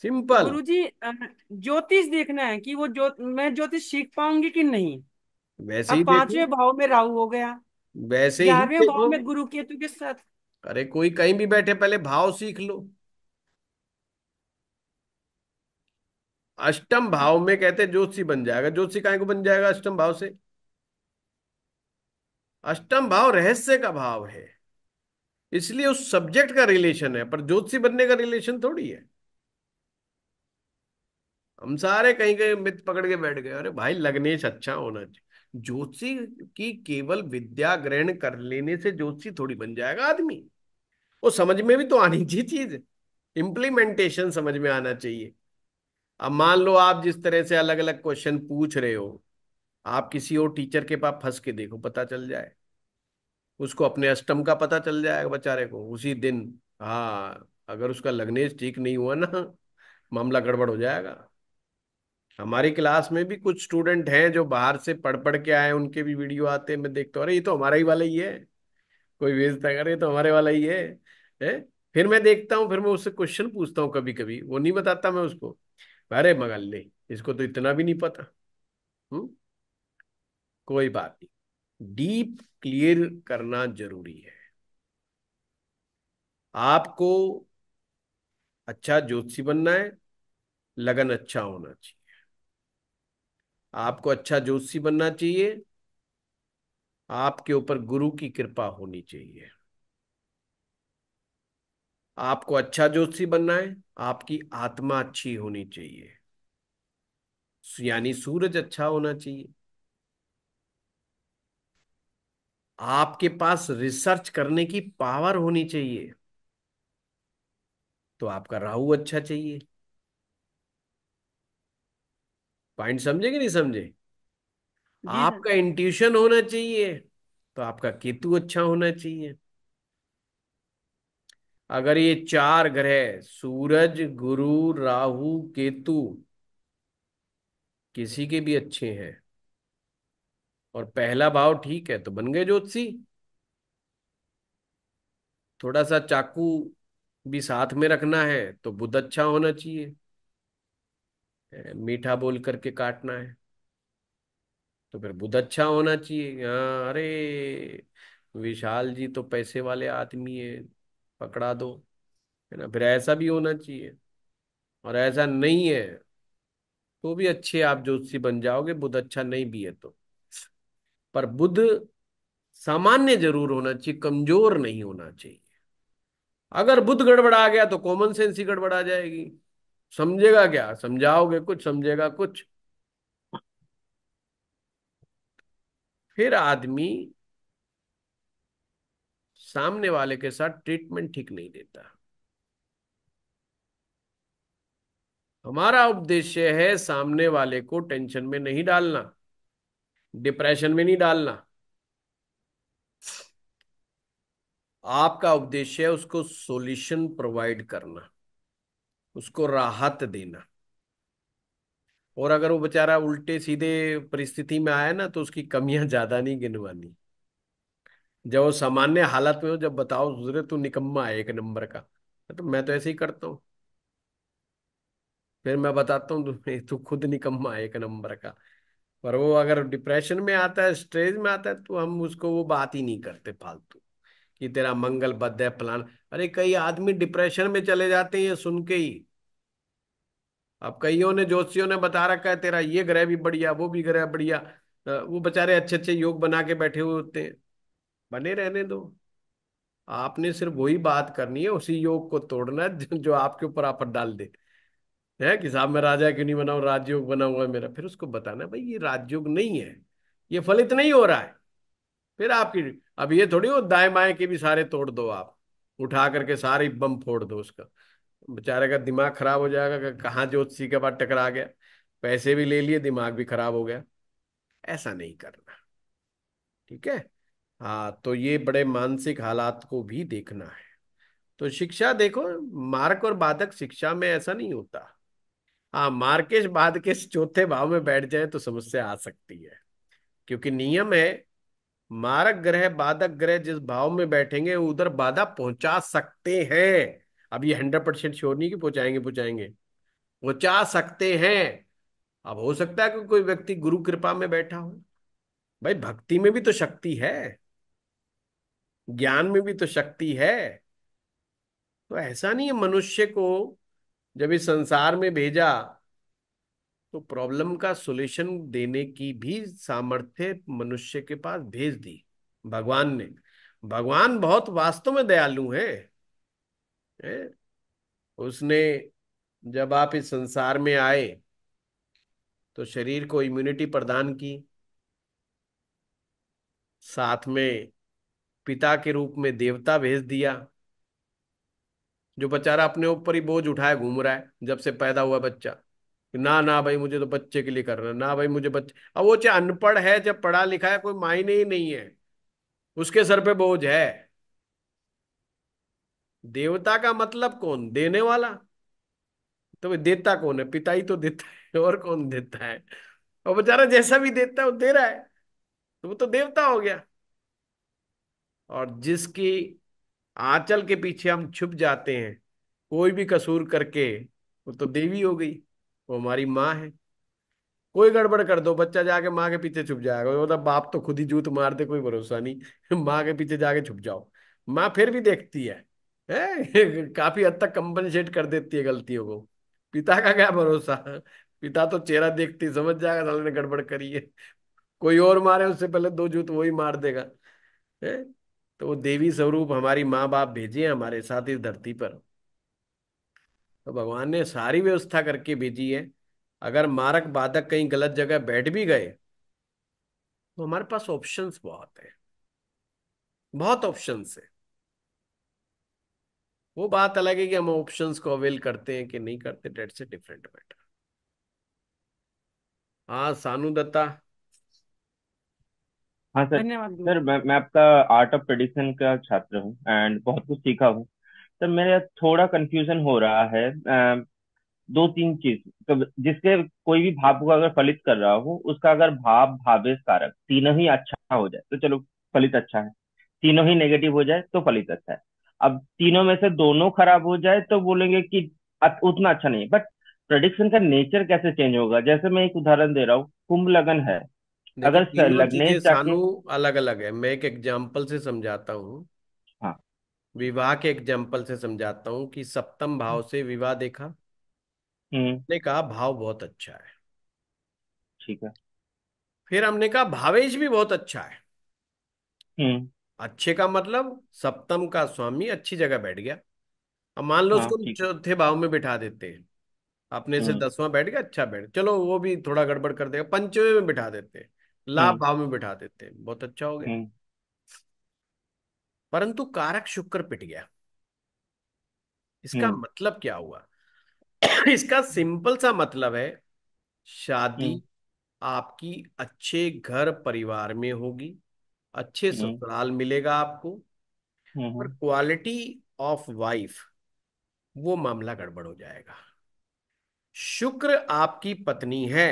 सिंपल गुरु जी ज्योतिष देखना है कि वो जो मैं ज्योतिष सीख पाऊंगी कि नहीं वैसे ही पांचवें भाव में राहु हो गया वैसे ही भाव में गुरु केतु के साथ अरे कोई कहीं भी बैठे पहले भाव सीख लो अष्टम भाव में कहते हैं ज्योतिषी बन जाएगा ज्योतिषी काय को बन जाएगा अष्टम भाव से अष्टम भाव रहस्य का भाव है इसलिए उस सब्जेक्ट का रिलेशन है पर ज्योतिषी बनने का रिलेशन थोड़ी है हम सारे कहीं कहीं मित पकड़ के बैठ गए अरे भाई लग्नेश अच्छा होना चाहिए ज्योतिषी की केवल विद्या ग्रहण कर लेने से ज्योतिषी थोड़ी बन जाएगा आदमी वो समझ में भी तो आनी चाहिए चीज इम्प्लीमेंटेशन समझ में आना चाहिए अब मान लो आप जिस तरह से अलग अलग क्वेश्चन पूछ रहे हो आप किसी और टीचर के पास फंस के देखो पता चल जाए उसको अपने अष्टम का पता चल जाएगा बेचारे को उसी दिन हाँ अगर उसका लग्नेश ठीक नहीं हुआ ना मामला गड़बड़ हो जाएगा हमारी क्लास में भी कुछ स्टूडेंट हैं जो बाहर से पढ़ पढ़ के आए उनके भी वीडियो आते हैं मैं देखता हूँ अरे ये तो हमारा ही वाला ही है कोई भेजता अरे तो हमारे वाला ही है, है? फिर मैं देखता हूँ फिर मैं उससे क्वेश्चन पूछता हूँ कभी कभी वो नहीं बताता मैं उसको अरे मगल ले इसको तो इतना भी नहीं पता हुँ? हम्म? कोई बात नहीं डीप क्लियर करना जरूरी है आपको अच्छा ज्योतिषी बनना है लगन अच्छा होना चाहिए आपको अच्छा ज्योतिषी बनना चाहिए आपके ऊपर गुरु की कृपा होनी चाहिए आपको अच्छा ज्योतिषी बनना है आपकी आत्मा अच्छी होनी चाहिए यानी सूरज अच्छा होना चाहिए आपके पास रिसर्च करने की पावर होनी चाहिए तो आपका राहु अच्छा चाहिए पॉइंट समझे कि नहीं समझे आपका इंट्यूशन होना चाहिए तो आपका केतु अच्छा होना चाहिए अगर ये चार ग्रह सूरज गुरु राहु केतु किसी के भी अच्छे हैं और पहला भाव ठीक है तो बन गए ज्योतिषी थोड़ा सा चाकू भी साथ में रखना है तो बुध अच्छा होना चाहिए मीठा बोल करके काटना है तो फिर बुध अच्छा होना चाहिए हाँ अरे विशाल जी तो पैसे वाले आदमी है पकड़ा दो है ना फिर ऐसा भी होना चाहिए और ऐसा नहीं है तो भी अच्छे आप ज्योतिषी बन जाओगे बुद्ध अच्छा नहीं भी है तो पर बुद्ध सामान्य जरूर होना चाहिए कमजोर नहीं होना चाहिए अगर बुद्ध गड़बड़ा गया तो कॉमन सेंस ही गड़बड़ा जाएगी समझेगा क्या समझाओगे कुछ समझेगा कुछ फिर आदमी सामने वाले के साथ ट्रीटमेंट ठीक नहीं देता हमारा उद्देश्य है सामने वाले को टेंशन में नहीं डालना डिप्रेशन में नहीं डालना आपका उद्देश्य है उसको सॉल्यूशन प्रोवाइड करना उसको राहत देना और अगर वो बेचारा उल्टे सीधे परिस्थिति में आया ना तो उसकी कमियां ज्यादा नहीं गिनवानी जब वो सामान्य हालत में हो जब बताओ गुजरे तू निकम्मा है एक नंबर का तो मैं तो ऐसे ही करता हूँ फिर मैं बताता हूँ तुम्हें तू खुद निकम्मा है एक नंबर का पर वो अगर डिप्रेशन में आता है स्ट्रेस में आता है तो हम उसको वो बात ही नहीं करते फालतू कि तेरा मंगल बद है प्लान अरे कई आदमी डिप्रेशन में चले जाते हैं सुन के ही अब कईयों ने ज्योतिषियों ने बता रखा है तेरा ये ग्रह भी बढ़िया वो भी ग्रह बढ़िया वो बेचारे अच्छे अच्छे योग बना के बैठे हुए होते हैं बने रहने दो आपने सिर्फ वही बात करनी है उसी योग को तोड़ना है जो आपके ऊपर आप डाल दे है कि साहब मैं राजा क्यों नहीं बनाऊ राजयोग बना हुआ है मेरा फिर उसको बताना भाई ये राजयोग नहीं है ये फलित नहीं हो रहा है फिर आपकी अब ये थोड़ी हो दाएं बाएं के भी सारे तोड़ दो आप उठा करके सारे बम फोड़ दो उसका बेचारे का दिमाग खराब हो जाएगा कहाँ ज्योतिषी के बाद टकरा गया पैसे भी ले लिए दिमाग भी खराब हो गया ऐसा नहीं करना ठीक है हाँ तो ये बड़े मानसिक हालात को भी देखना है तो शिक्षा देखो मार्क और बाधक शिक्षा में ऐसा नहीं होता हाँ मार्केश बाद के चौथे भाव में बैठ जाए तो समस्या आ सकती है क्योंकि नियम है मारक ग्रह बाधक ग्रह जिस भाव में बैठेंगे उधर बाधा पहुंचा सकते हैं अब ये हंड्रेड परसेंट श्योर नहीं कि पहुंचाएंगे पहुंचाएंगे पहुंचा सकते हैं अब हो सकता है कि कोई व्यक्ति गुरु कृपा में बैठा हो भाई भक्ति में भी तो शक्ति है ज्ञान में भी तो शक्ति है तो ऐसा नहीं है मनुष्य को जब इस संसार में भेजा तो प्रॉब्लम का सोल्यूशन देने की भी सामर्थ्य मनुष्य के पास भेज दी भगवान ने भगवान बहुत वास्तव में दयालु है, ए? उसने जब आप इस संसार में आए तो शरीर को इम्यूनिटी प्रदान की साथ में पिता के रूप में देवता भेज दिया जो बेचारा अपने ऊपर ही बोझ उठाए घूम रहा है जब से पैदा हुआ बच्चा ना ना भाई मुझे तो बच्चे के लिए करना ना भाई मुझे बच्चे अब वो चाहे अनपढ़ है जब पढ़ा लिखा है कोई मायने ही नहीं है उसके सर पे बोझ है देवता का मतलब कौन देने वाला तो देता कौन है पिता ही तो देता है और कौन देता है और बेचारा जैसा भी देता है वो दे रहा है तो वो तो देवता हो गया और जिसकी आंचल के पीछे हम छुप जाते हैं कोई भी कसूर करके वो तो देवी हो गई वो हमारी माँ है कोई गड़बड़ कर दो बच्चा जाके माँ के पीछे छुप जाएगा तो बाप तो खुद ही जूत मार दे कोई भरोसा नहीं माँ के पीछे जाके छुप जाओ माँ फिर भी देखती है ए, काफी हद तक कंपनसेट कर देती है गलतियों को पिता का क्या भरोसा पिता तो चेहरा देखती समझ जाएगा साले ने गड़बड़ करी है कोई और मारे उससे पहले दो जूत वही मार देगा है तो वो देवी स्वरूप हमारी माँ बाप भेजे हमारे साथ इस धरती पर तो भगवान ने सारी व्यवस्था करके भेजी है अगर मारक बाधक कहीं गलत जगह बैठ भी गए तो हमारे पास ऑप्शंस बहुत है बहुत ऑप्शंस है वो बात अलग है कि हम ऑप्शंस को अवेल करते हैं कि नहीं करते डेट्स ए डिफरेंट मैटर हाँ सानू दत्ता हाँ सर धन्यवाद सर मैं मैं आपका आर्ट ऑफ ट्रेडिशन का छात्र हूँ एंड बहुत कुछ सीखा हूँ सर मेरा थोड़ा कंफ्यूजन हो रहा है दो तीन चीज तो जिसके कोई भी भाव को अगर फलित कर रहा हो उसका अगर भाव भावेश कारक तीनों ही अच्छा हो जाए तो चलो फलित अच्छा है तीनों ही नेगेटिव हो जाए तो फलित अच्छा है अब तीनों में से दोनों खराब हो जाए तो बोलेंगे कि उतना अच्छा नहीं बट प्रेडिक्शन का नेचर कैसे चेंज होगा जैसे मैं एक उदाहरण दे रहा हूँ कुंभ लगन है अगर तीनों लगने चीजें सानू अलग अलग है मैं एक एग्जाम्पल से समझाता हूँ हाँ। विवाह के एग्जाम्पल से समझाता हूँ कि सप्तम भाव हम्म। से विवाह देखा हम्म। ने कहा भाव बहुत अच्छा है ठीक है फिर हमने कहा भावेश भी बहुत अच्छा है हम्म। अच्छे का मतलब सप्तम का स्वामी अच्छी जगह बैठ गया अब मान लो हाँ, उसको चौथे भाव में बिठा देते हैं अपने से दसवां बैठ गया अच्छा बैठ चलो वो भी थोड़ा गड़बड़ कर देगा पंचवे में बिठा देते हैं लाभ हम्म। भाव में बिठा देते हैं बहुत अच्छा हो गया हम्म। परंतु कारक शुक्र पिट गया इसका हम्म। मतलब क्या हुआ इसका सिंपल सा मतलब है शादी आपकी अच्छे घर परिवार में होगी अच्छे ससुराल मिलेगा आपको पर क्वालिटी ऑफ वाइफ वो मामला गड़बड़ हो जाएगा शुक्र आपकी पत्नी है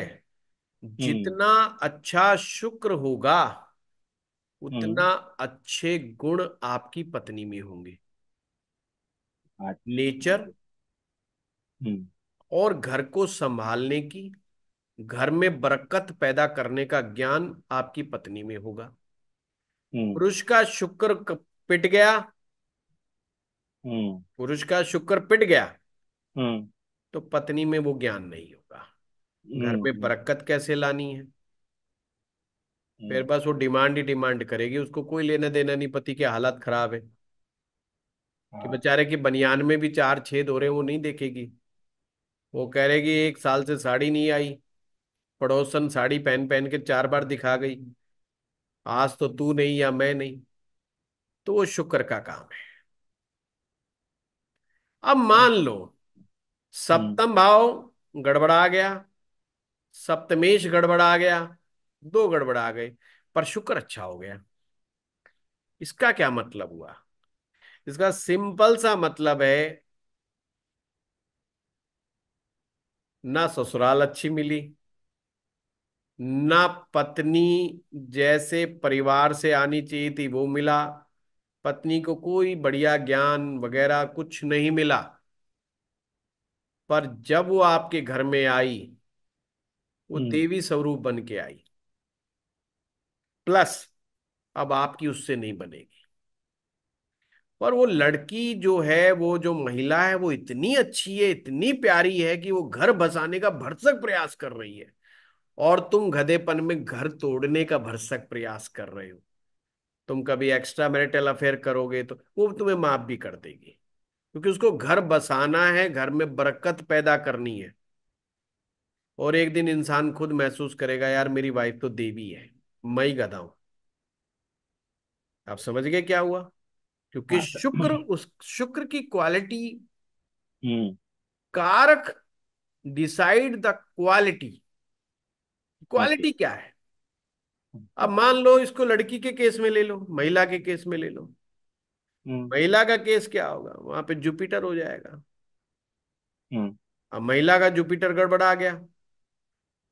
हम्म। जितना अच्छा शुक्र होगा उतना हम्म। अच्छे गुण आपकी पत्नी में होंगे अच्छा। नेचर हम्म। और घर को संभालने की घर में बरकत पैदा करने का ज्ञान आपकी पत्नी में होगा पुरुष का शुक्र पिट गया पुरुष का शुक्र पिट गया तो पत्नी में वो ज्ञान नहीं होगा घर में हम्म, हम्म। बरकत कैसे लानी है फिर हम्म। बस वो डिमांड ही डिमांड करेगी उसको कोई लेना देना नहीं पति की हालत खराब है कि हाँ। बेचारे की बनियान में भी चार छेद हो रहे हैं वो नहीं देखेगी वो कह रहेगी एक साल से साड़ी नहीं आई पड़ोसन साड़ी पहन पहन के चार बार दिखा गई आज तो तू नहीं या मैं नहीं तो वो शुक्र का काम है अब मान लो सप्तम भाव गड़बड़ा गया सप्तमेश गड़बड़ा गया दो गड़बड़ा गए पर शुक्र अच्छा हो गया इसका क्या मतलब हुआ इसका सिंपल सा मतलब है ना ससुराल अच्छी मिली ना पत्नी जैसे परिवार से आनी चाहिए थी वो मिला पत्नी को कोई बढ़िया ज्ञान वगैरह कुछ नहीं मिला पर जब वो आपके घर में आई वो हम्म। देवी स्वरूप बन के आई प्लस अब आपकी उससे नहीं बनेगी पर वो लड़की जो है वो जो महिला है वो इतनी अच्छी है इतनी प्यारी है कि वो घर बसाने का भरसक प्रयास कर रही है और तुम गधेपन में घर तोड़ने का भरसक प्रयास कर रहे हो तुम कभी एक्स्ट्रा मैरिटल अफेयर करोगे तो वो तुम्हें माफ भी कर देगी क्योंकि उसको घर बसाना है घर में बरकत पैदा करनी है और एक दिन इंसान खुद महसूस करेगा यार मेरी वाइफ तो देवी है मैं ही गधा हूं आप समझ गए क्या हुआ क्योंकि हाँ, तो शुक्र हम्म। उस शुक्र की क्वालिटी हम्म। कारक डिसाइड द क्वालिटी क्वालिटी क्या है हम्म। अब मान लो इसको लड़की के केस में ले लो महिला के केस में ले लो महिला का केस क्या होगा वहां पे जुपिटर हो जाएगा अब महिला का जुपिटर गड़बड़ा गया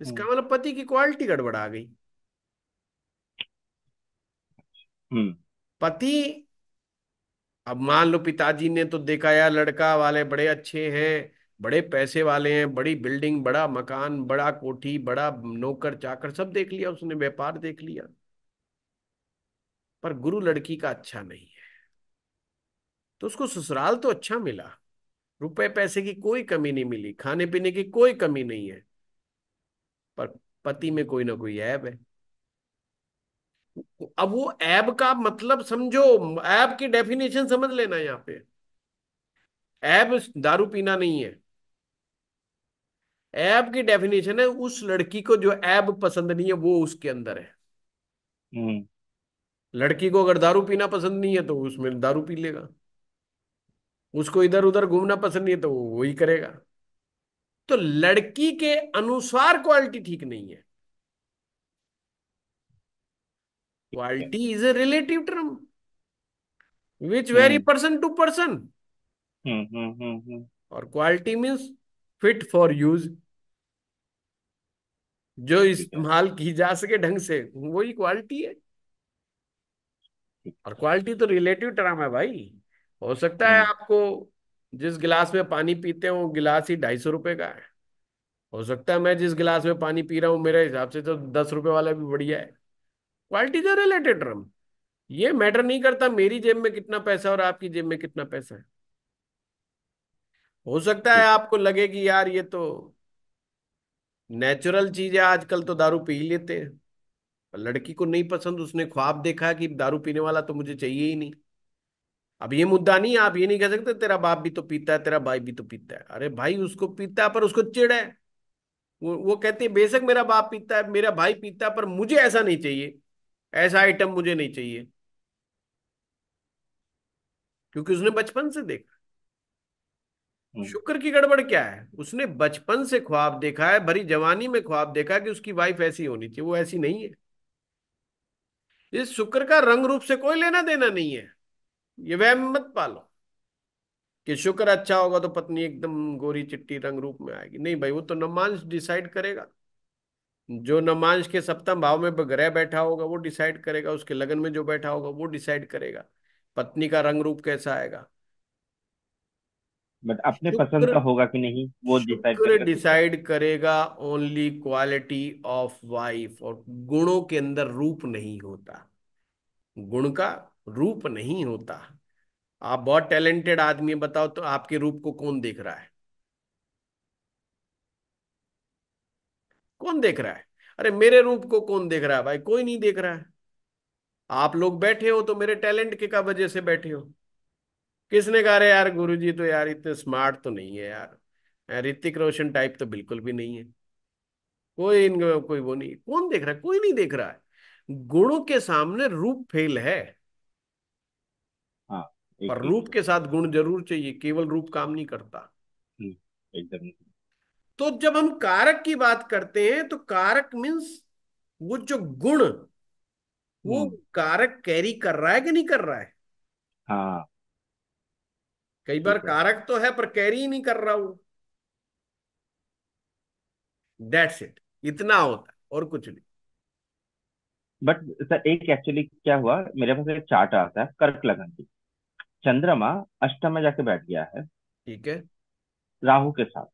इसका हम्म। मतलब पति की क्वालिटी गड़बड़ आ गई हम्म। पति अब मान लो पिताजी ने तो देखा यार लड़का वाले बड़े अच्छे हैं बड़े पैसे वाले हैं बड़ी बिल्डिंग बड़ा मकान बड़ा कोठी बड़ा नौकर चाकर सब देख लिया उसने व्यापार देख लिया पर गुरु लड़की का अच्छा नहीं है तो उसको ससुराल तो अच्छा मिला रुपए पैसे की कोई कमी नहीं मिली खाने पीने की कोई कमी नहीं है पर पति में कोई ना कोई ऐब है अब वो ऐब का मतलब समझो ऐब की डेफिनेशन समझ लेना यहाँ पे ऐब दारू पीना नहीं है ऐब की डेफिनेशन है उस लड़की को जो ऐब पसंद नहीं है वो उसके अंदर है हम्म। लड़की को अगर दारू पीना पसंद नहीं है तो उसमें दारू पी लेगा उसको इधर उधर घूमना पसंद नहीं है तो वो वही करेगा तो लड़की के अनुसार क्वालिटी ठीक नहीं है quality is a relative term which vary person to person और quality means fit for use जो इस्तेमाल की जा सके ढंग से वही क्वालिटी है और क्वालिटी तो रिलेटिव टर्म है भाई हो सकता है हम्म। आपको जिस गिलास में पानी पीते हैं वो गिलास ही ढाई सौ रुपये का है हो सकता है मैं जिस गिलास में पानी पी रहा हूँ मेरे हिसाब से तो दस रुपये वाला भी बढ़िया है क्वालिटी से रिलेटेड रम ये मैटर नहीं करता मेरी जेब में कितना पैसा और आपकी जेब में कितना पैसा है हो सकता है आपको लगे कि यार ये तो नेचुरल चीज है आजकल तो दारू पी लेते हैं लड़की को नहीं पसंद उसने ख्वाब देखा कि दारू पीने वाला तो मुझे चाहिए ही नहीं अब ये मुद्दा नहीं आप ये नहीं कह सकते तेरा बाप भी तो पीता है तेरा भाई भी तो पीता है अरे भाई उसको पीता है पर उसको चिड़ है वो वो कहते हैं बेशक मेरा बाप पीता है मेरा भाई पीता है पर मुझे ऐसा नहीं चाहिए ऐसा आइटम मुझे नहीं चाहिए क्योंकि उसने बचपन से देखा हम्म। शुक्र की गड़बड़ क्या है उसने बचपन से ख्वाब देखा है भरी जवानी में ख्वाब देखा कि उसकी वाइफ ऐसी होनी चाहिए वो ऐसी नहीं है इस शुक्र का रंग रूप से कोई लेना देना नहीं है ये वह मत पालो कि शुक्र अच्छा होगा तो पत्नी एकदम गोरी चिट्टी रंग रूप में आएगी नहीं भाई वो तो नमांश डिसाइड करेगा जो नमांश के सप्तम भाव में ग्रह बैठा होगा वो डिसाइड करेगा उसके लगन में जो बैठा होगा वो डिसाइड करेगा पत्नी का रंग रूप कैसा आएगा बट अपने पसंद का होगा कि नहीं वो डिसाइड डिसाइड करेगा ओनली क्वालिटी ऑफ वाइफ और गुणों के अंदर रूप नहीं होता गुण का रूप नहीं होता आप बहुत टैलेंटेड आदमी है बताओ तो आपके रूप को कौन देख रहा है कौन देख रहा है अरे मेरे रूप को कौन देख रहा है भाई कोई नहीं देख रहा है आप लोग बैठे हो तो मेरे टैलेंट के का वजह से बैठे हो किसने कहा रहे यार गुरुजी तो यार इतने स्मार्ट तो नहीं है यार ऋतिक रोशन टाइप तो बिल्कुल भी नहीं है कोई इनको कोई वो नहीं कौन देख रहा है कोई नहीं देख रहा है गुणों के सामने रूप फेल है हाँ, पर रूप के साथ गुण जरूर चाहिए केवल रूप काम नहीं करता हम्म, एकदम तो जब हम कारक की बात करते हैं तो कारक मीन्स वो जो गुण वो हम्म। कारक कैरी कर रहा है कि नहीं कर रहा है हाँ कई बार कारक तो है पर कैरी ही नहीं कर रहा वो डेट्स इट इतना होता है और कुछ नहीं बट सर एक एक्चुअली क्या हुआ मेरे पास एक चार्ट आता है कर्क लगन की चंद्रमा अष्टम में जाके बैठ गया है ठीक है राहु के साथ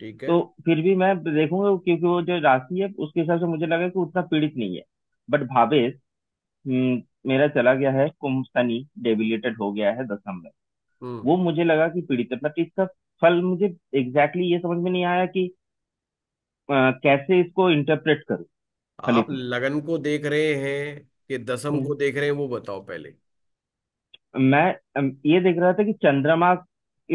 ठीक है तो फिर भी मैं देखूंगा क्योंकि वो जो राशि है उसके हिसाब से मुझे लगा कि उतना पीड़ित नहीं है बट भावेश हम्म, मेरा चला गया है कुंभ शनि डेबिलेटेड हो गया है दसम में हम्म। वो मुझे लगा कि पीड़ित है बट इसका फल मुझे एग्जैक्टली exactly ये समझ में नहीं आया कि आ, कैसे इसको इंटरप्रेट करूं आप लगन को देख रहे हैं कि दसम हम्म। को देख रहे हैं वो बताओ पहले मैं ये देख रहा था कि चंद्रमा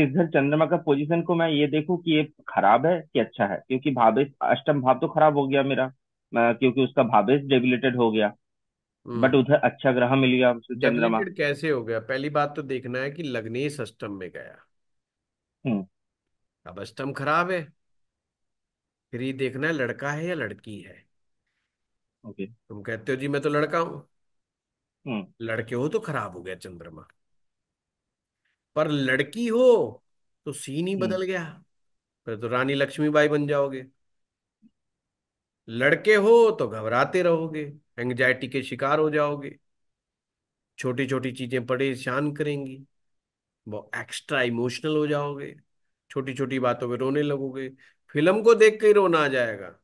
इधर चंद्रमा का पोजीशन को मैं ये देखूं कि ये खराब है कि अच्छा है क्योंकि भावेश अष्टम भाव तो खराब हो गया मेरा क्योंकि उसका भावेश डेबिलेटेड हो गया बट हम्म उधर अच्छा ग्रह मिल गया उसे चंद्रमा डेबिलेटेड कैसे हो गया पहली बात तो देखना है कि लग्नेश अष्टम में गया हम्म अब अष्टम खराब है फिर ये देखना है लड़का है या लड़की है ओके तुम कहते हो जी मैं तो लड़का हूं हम्म। लड़के हो तो खराब हो गया चंद्रमा पर लड़की हो तो सीन ही हम्म। बदल गया फिर तो रानी लक्ष्मीबाई बन जाओगे लड़के हो तो घबराते रहोगे एंग्जाइटी के शिकार हो जाओगे छोटी छोटी चीजें परेशान करेंगी वो एक्स्ट्रा इमोशनल हो जाओगे छोटी छोटी बातों पे रोने लगोगे फिल्म को देख के ही रोना आ जाएगा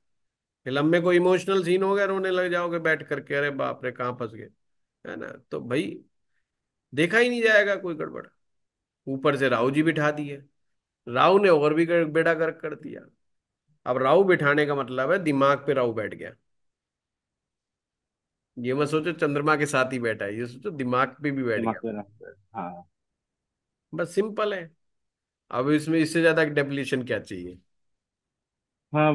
फिल्म में कोई इमोशनल सीन हो गया रोने लग जाओगे बैठ करके अरे बाप रे कहाँ फंस गए है ना तो भाई देखा ही नहीं जाएगा कोई गड़बड़ ऊपर से राव जी बिठा दिए राव ने और भी कर, बेड़ा गर्क कर दिया अब राव बिठाने का मतलब है दिमाग पे राव बैठ गया ये मत सोचो चंद्रमा के साथ ही बैठा है ये सोचो दिमाग पे भी बैठ गया हाँ। बस सिंपल है अब इसमें इससे ज्यादा डेफिनेशन क्या चाहिए हाँ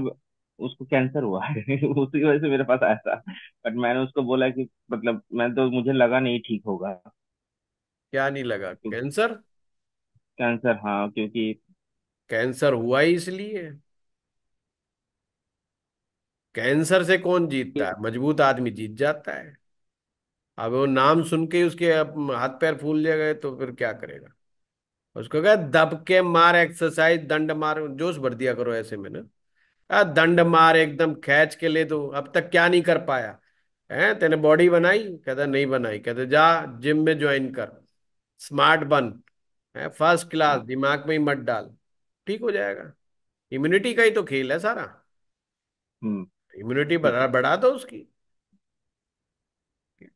उसको कैंसर हुआ है उसी वजह से मेरे पास आया था बट मैंने उसको बोला कि मतलब मैं तो मुझे लगा नहीं ठीक होगा क्या नहीं लगा कैंसर कैंसर हाँ क्योंकि कैंसर हुआ ही इसलिए कैंसर से कौन जीतता है मजबूत आदमी जीत जाता है अब वो नाम सुन के उसके हाथ पैर फूल गए तो फिर क्या करेगा उसको कहा दब के मार एक्सरसाइज दंड मार जोश भर दिया करो ऐसे में ना हाँ, दंड मार एकदम खेच के ले दो अब तक क्या नहीं कर पाया है तेने बॉडी बनाई कहता नहीं बनाई कहते जा जिम में ज्वाइन कर स्मार्ट बन है फर्स्ट क्लास दिमाग में ही मत डाल ठीक हो जाएगा इम्यूनिटी का ही तो खेल है सारा हम्म। इम्यूनिटी बढ़ा बढ़ा दो उसकी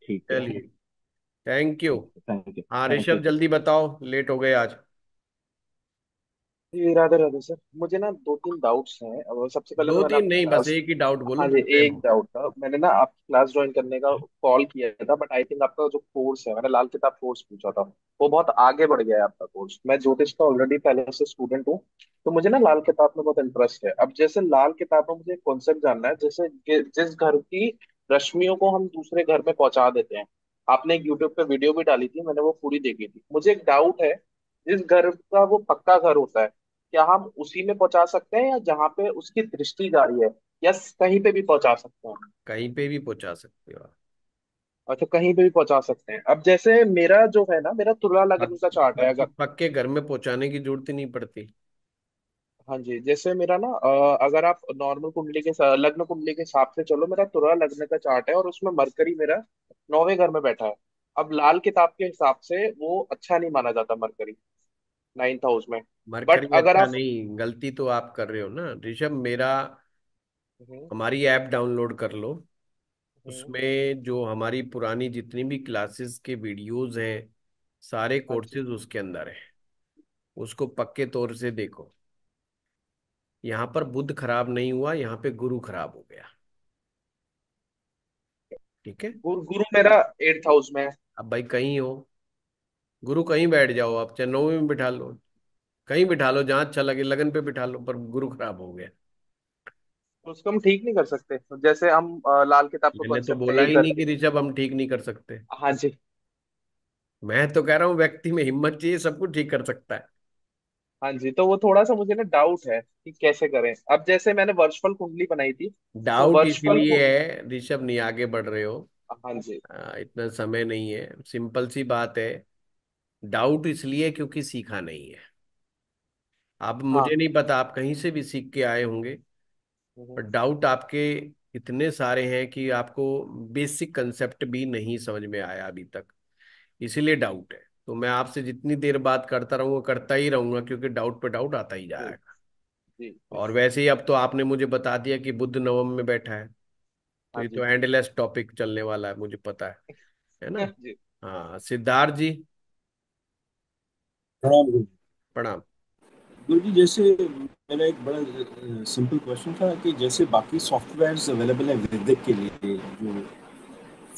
ठीक चलिए थैंक यू हाँ ऋषभ जल्दी बताओ लेट हो गए आज जी राधे राधे सर मुझे ना दो तीन डाउट्स हैं और सबसे पहले दो तो मैंने तीन नहीं बस क्लास एक ही डाउट बोलो हाँ जी फिर एक डाउट था मैंने ना आपकी क्लास ज्वाइन करने का कॉल किया था बट आई थिंक आपका जो कोर्स है मैंने लाल किताब कोर्स पूछा था वो बहुत आगे बढ़ गया है आपका कोर्स मैं ज्योतिष का ऑलरेडी पहले से स्टूडेंट हूँ तो मुझे ना लाल किताब में बहुत इंटरेस्ट है अब जैसे लाल किताब में मुझे एक कॉन्सेप्ट जानना है जैसे जिस घर की रश्मियों को हम दूसरे घर में पहुंचा देते हैं आपने एक यूट्यूब पे वीडियो भी डाली थी मैंने वो पूरी देखी थी मुझे एक डाउट है जिस घर का वो पक्का घर होता है क्या हम उसी में पहुंचा सकते हैं या जहां पे उसकी दृष्टि जा रही है या कहीं पे भी पहुंचा सकते हैं कहीं पे भी पहुंचा सकते हो अच्छा कहीं पे भी पहुंचा सकते हैं अब जैसे मेरा जो है ना मेरा तुला लग्न का चार्ट है अगर पक्के घर में पहुंचाने की जरूरत ही नहीं पड़ती हाँ जी जैसे मेरा ना अगर आप नॉर्मल कुंडली के लग्न कुंडली के हिसाब से चलो मेरा तुला लग्न का चार्ट है और उसमें मरकरी मेरा नौवें घर में बैठा है अब लाल किताब के हिसाब से वो अच्छा नहीं माना जाता मरकरी नाइन्थ हाउस में बट अगर आप नहीं गलती तो आप कर रहे हो ना ऋषभ मेरा हम्म। हमारी ऐप डाउनलोड कर लो हम्म। उसमें जो हमारी पुरानी जितनी भी क्लासेस के वीडियोस हैं सारे हाँ कोर्सेज उसके अंदर है उसको पक्के तौर से देखो यहाँ पर बुद्ध खराब नहीं हुआ यहाँ पे गुरु खराब हो गया ठीक है गुरु गुरु मेरा एट्थ हाउस में है अब भाई कहीं हो गुरु कहीं बैठ जाओ आप चाहे नौवीं में बिठा लो कहीं बिठा लो जहां अच्छा लगे लगन पे बिठा लो पर गुरु खराब हो गया उसको हम ठीक नहीं कर सकते जैसे हम लाल किताब को मैंने तो बोला ही नहीं कि ऋषभ हम ठीक नहीं कर सकते हाँ जी मैं तो कह रहा हूँ व्यक्ति में हिम्मत चाहिए सब कुछ ठीक कर सकता है हाँ जी तो वो थोड़ा सा मुझे ना डाउट है कि कैसे करें अब जैसे मैंने वर्चुअल कुंडली बनाई थी तो डाउट वर्चुअल इसलिए है ऋषभ नहीं आगे बढ़ रहे हो हाँ जी आ, इतना समय नहीं है सिंपल सी बात है डाउट इसलिए क्योंकि सीखा नहीं है आप हाँ। मुझे नहीं पता आप कहीं से भी सीख के आए होंगे पर हम्म। डाउट आपके इतने सारे हैं कि आपको बेसिक कंसेप्ट भी नहीं समझ में आया अभी तक इसीलिए डाउट है तो मैं आपसे जितनी देर बात करता रहूंगा करता ही रहूंगा क्योंकि डाउट पे डाउट आता ही जाएगा जी जी और वैसे ही अब तो आपने मुझे बता दिया कि बुध नवम में बैठा है तो हाँ ये जी तो एंडलेस टॉपिक चलने वाला है मुझे पता है है ना जी हाँ सिद्धार्थ जी प्रणाम जी। प्रणाम गुरुजी जैसे मेरा एक बड़ा सिंपल क्वेश्चन था कि जैसे बाकी सॉफ्टवेयर्स अवेलेबल है वैदिक के लिए जो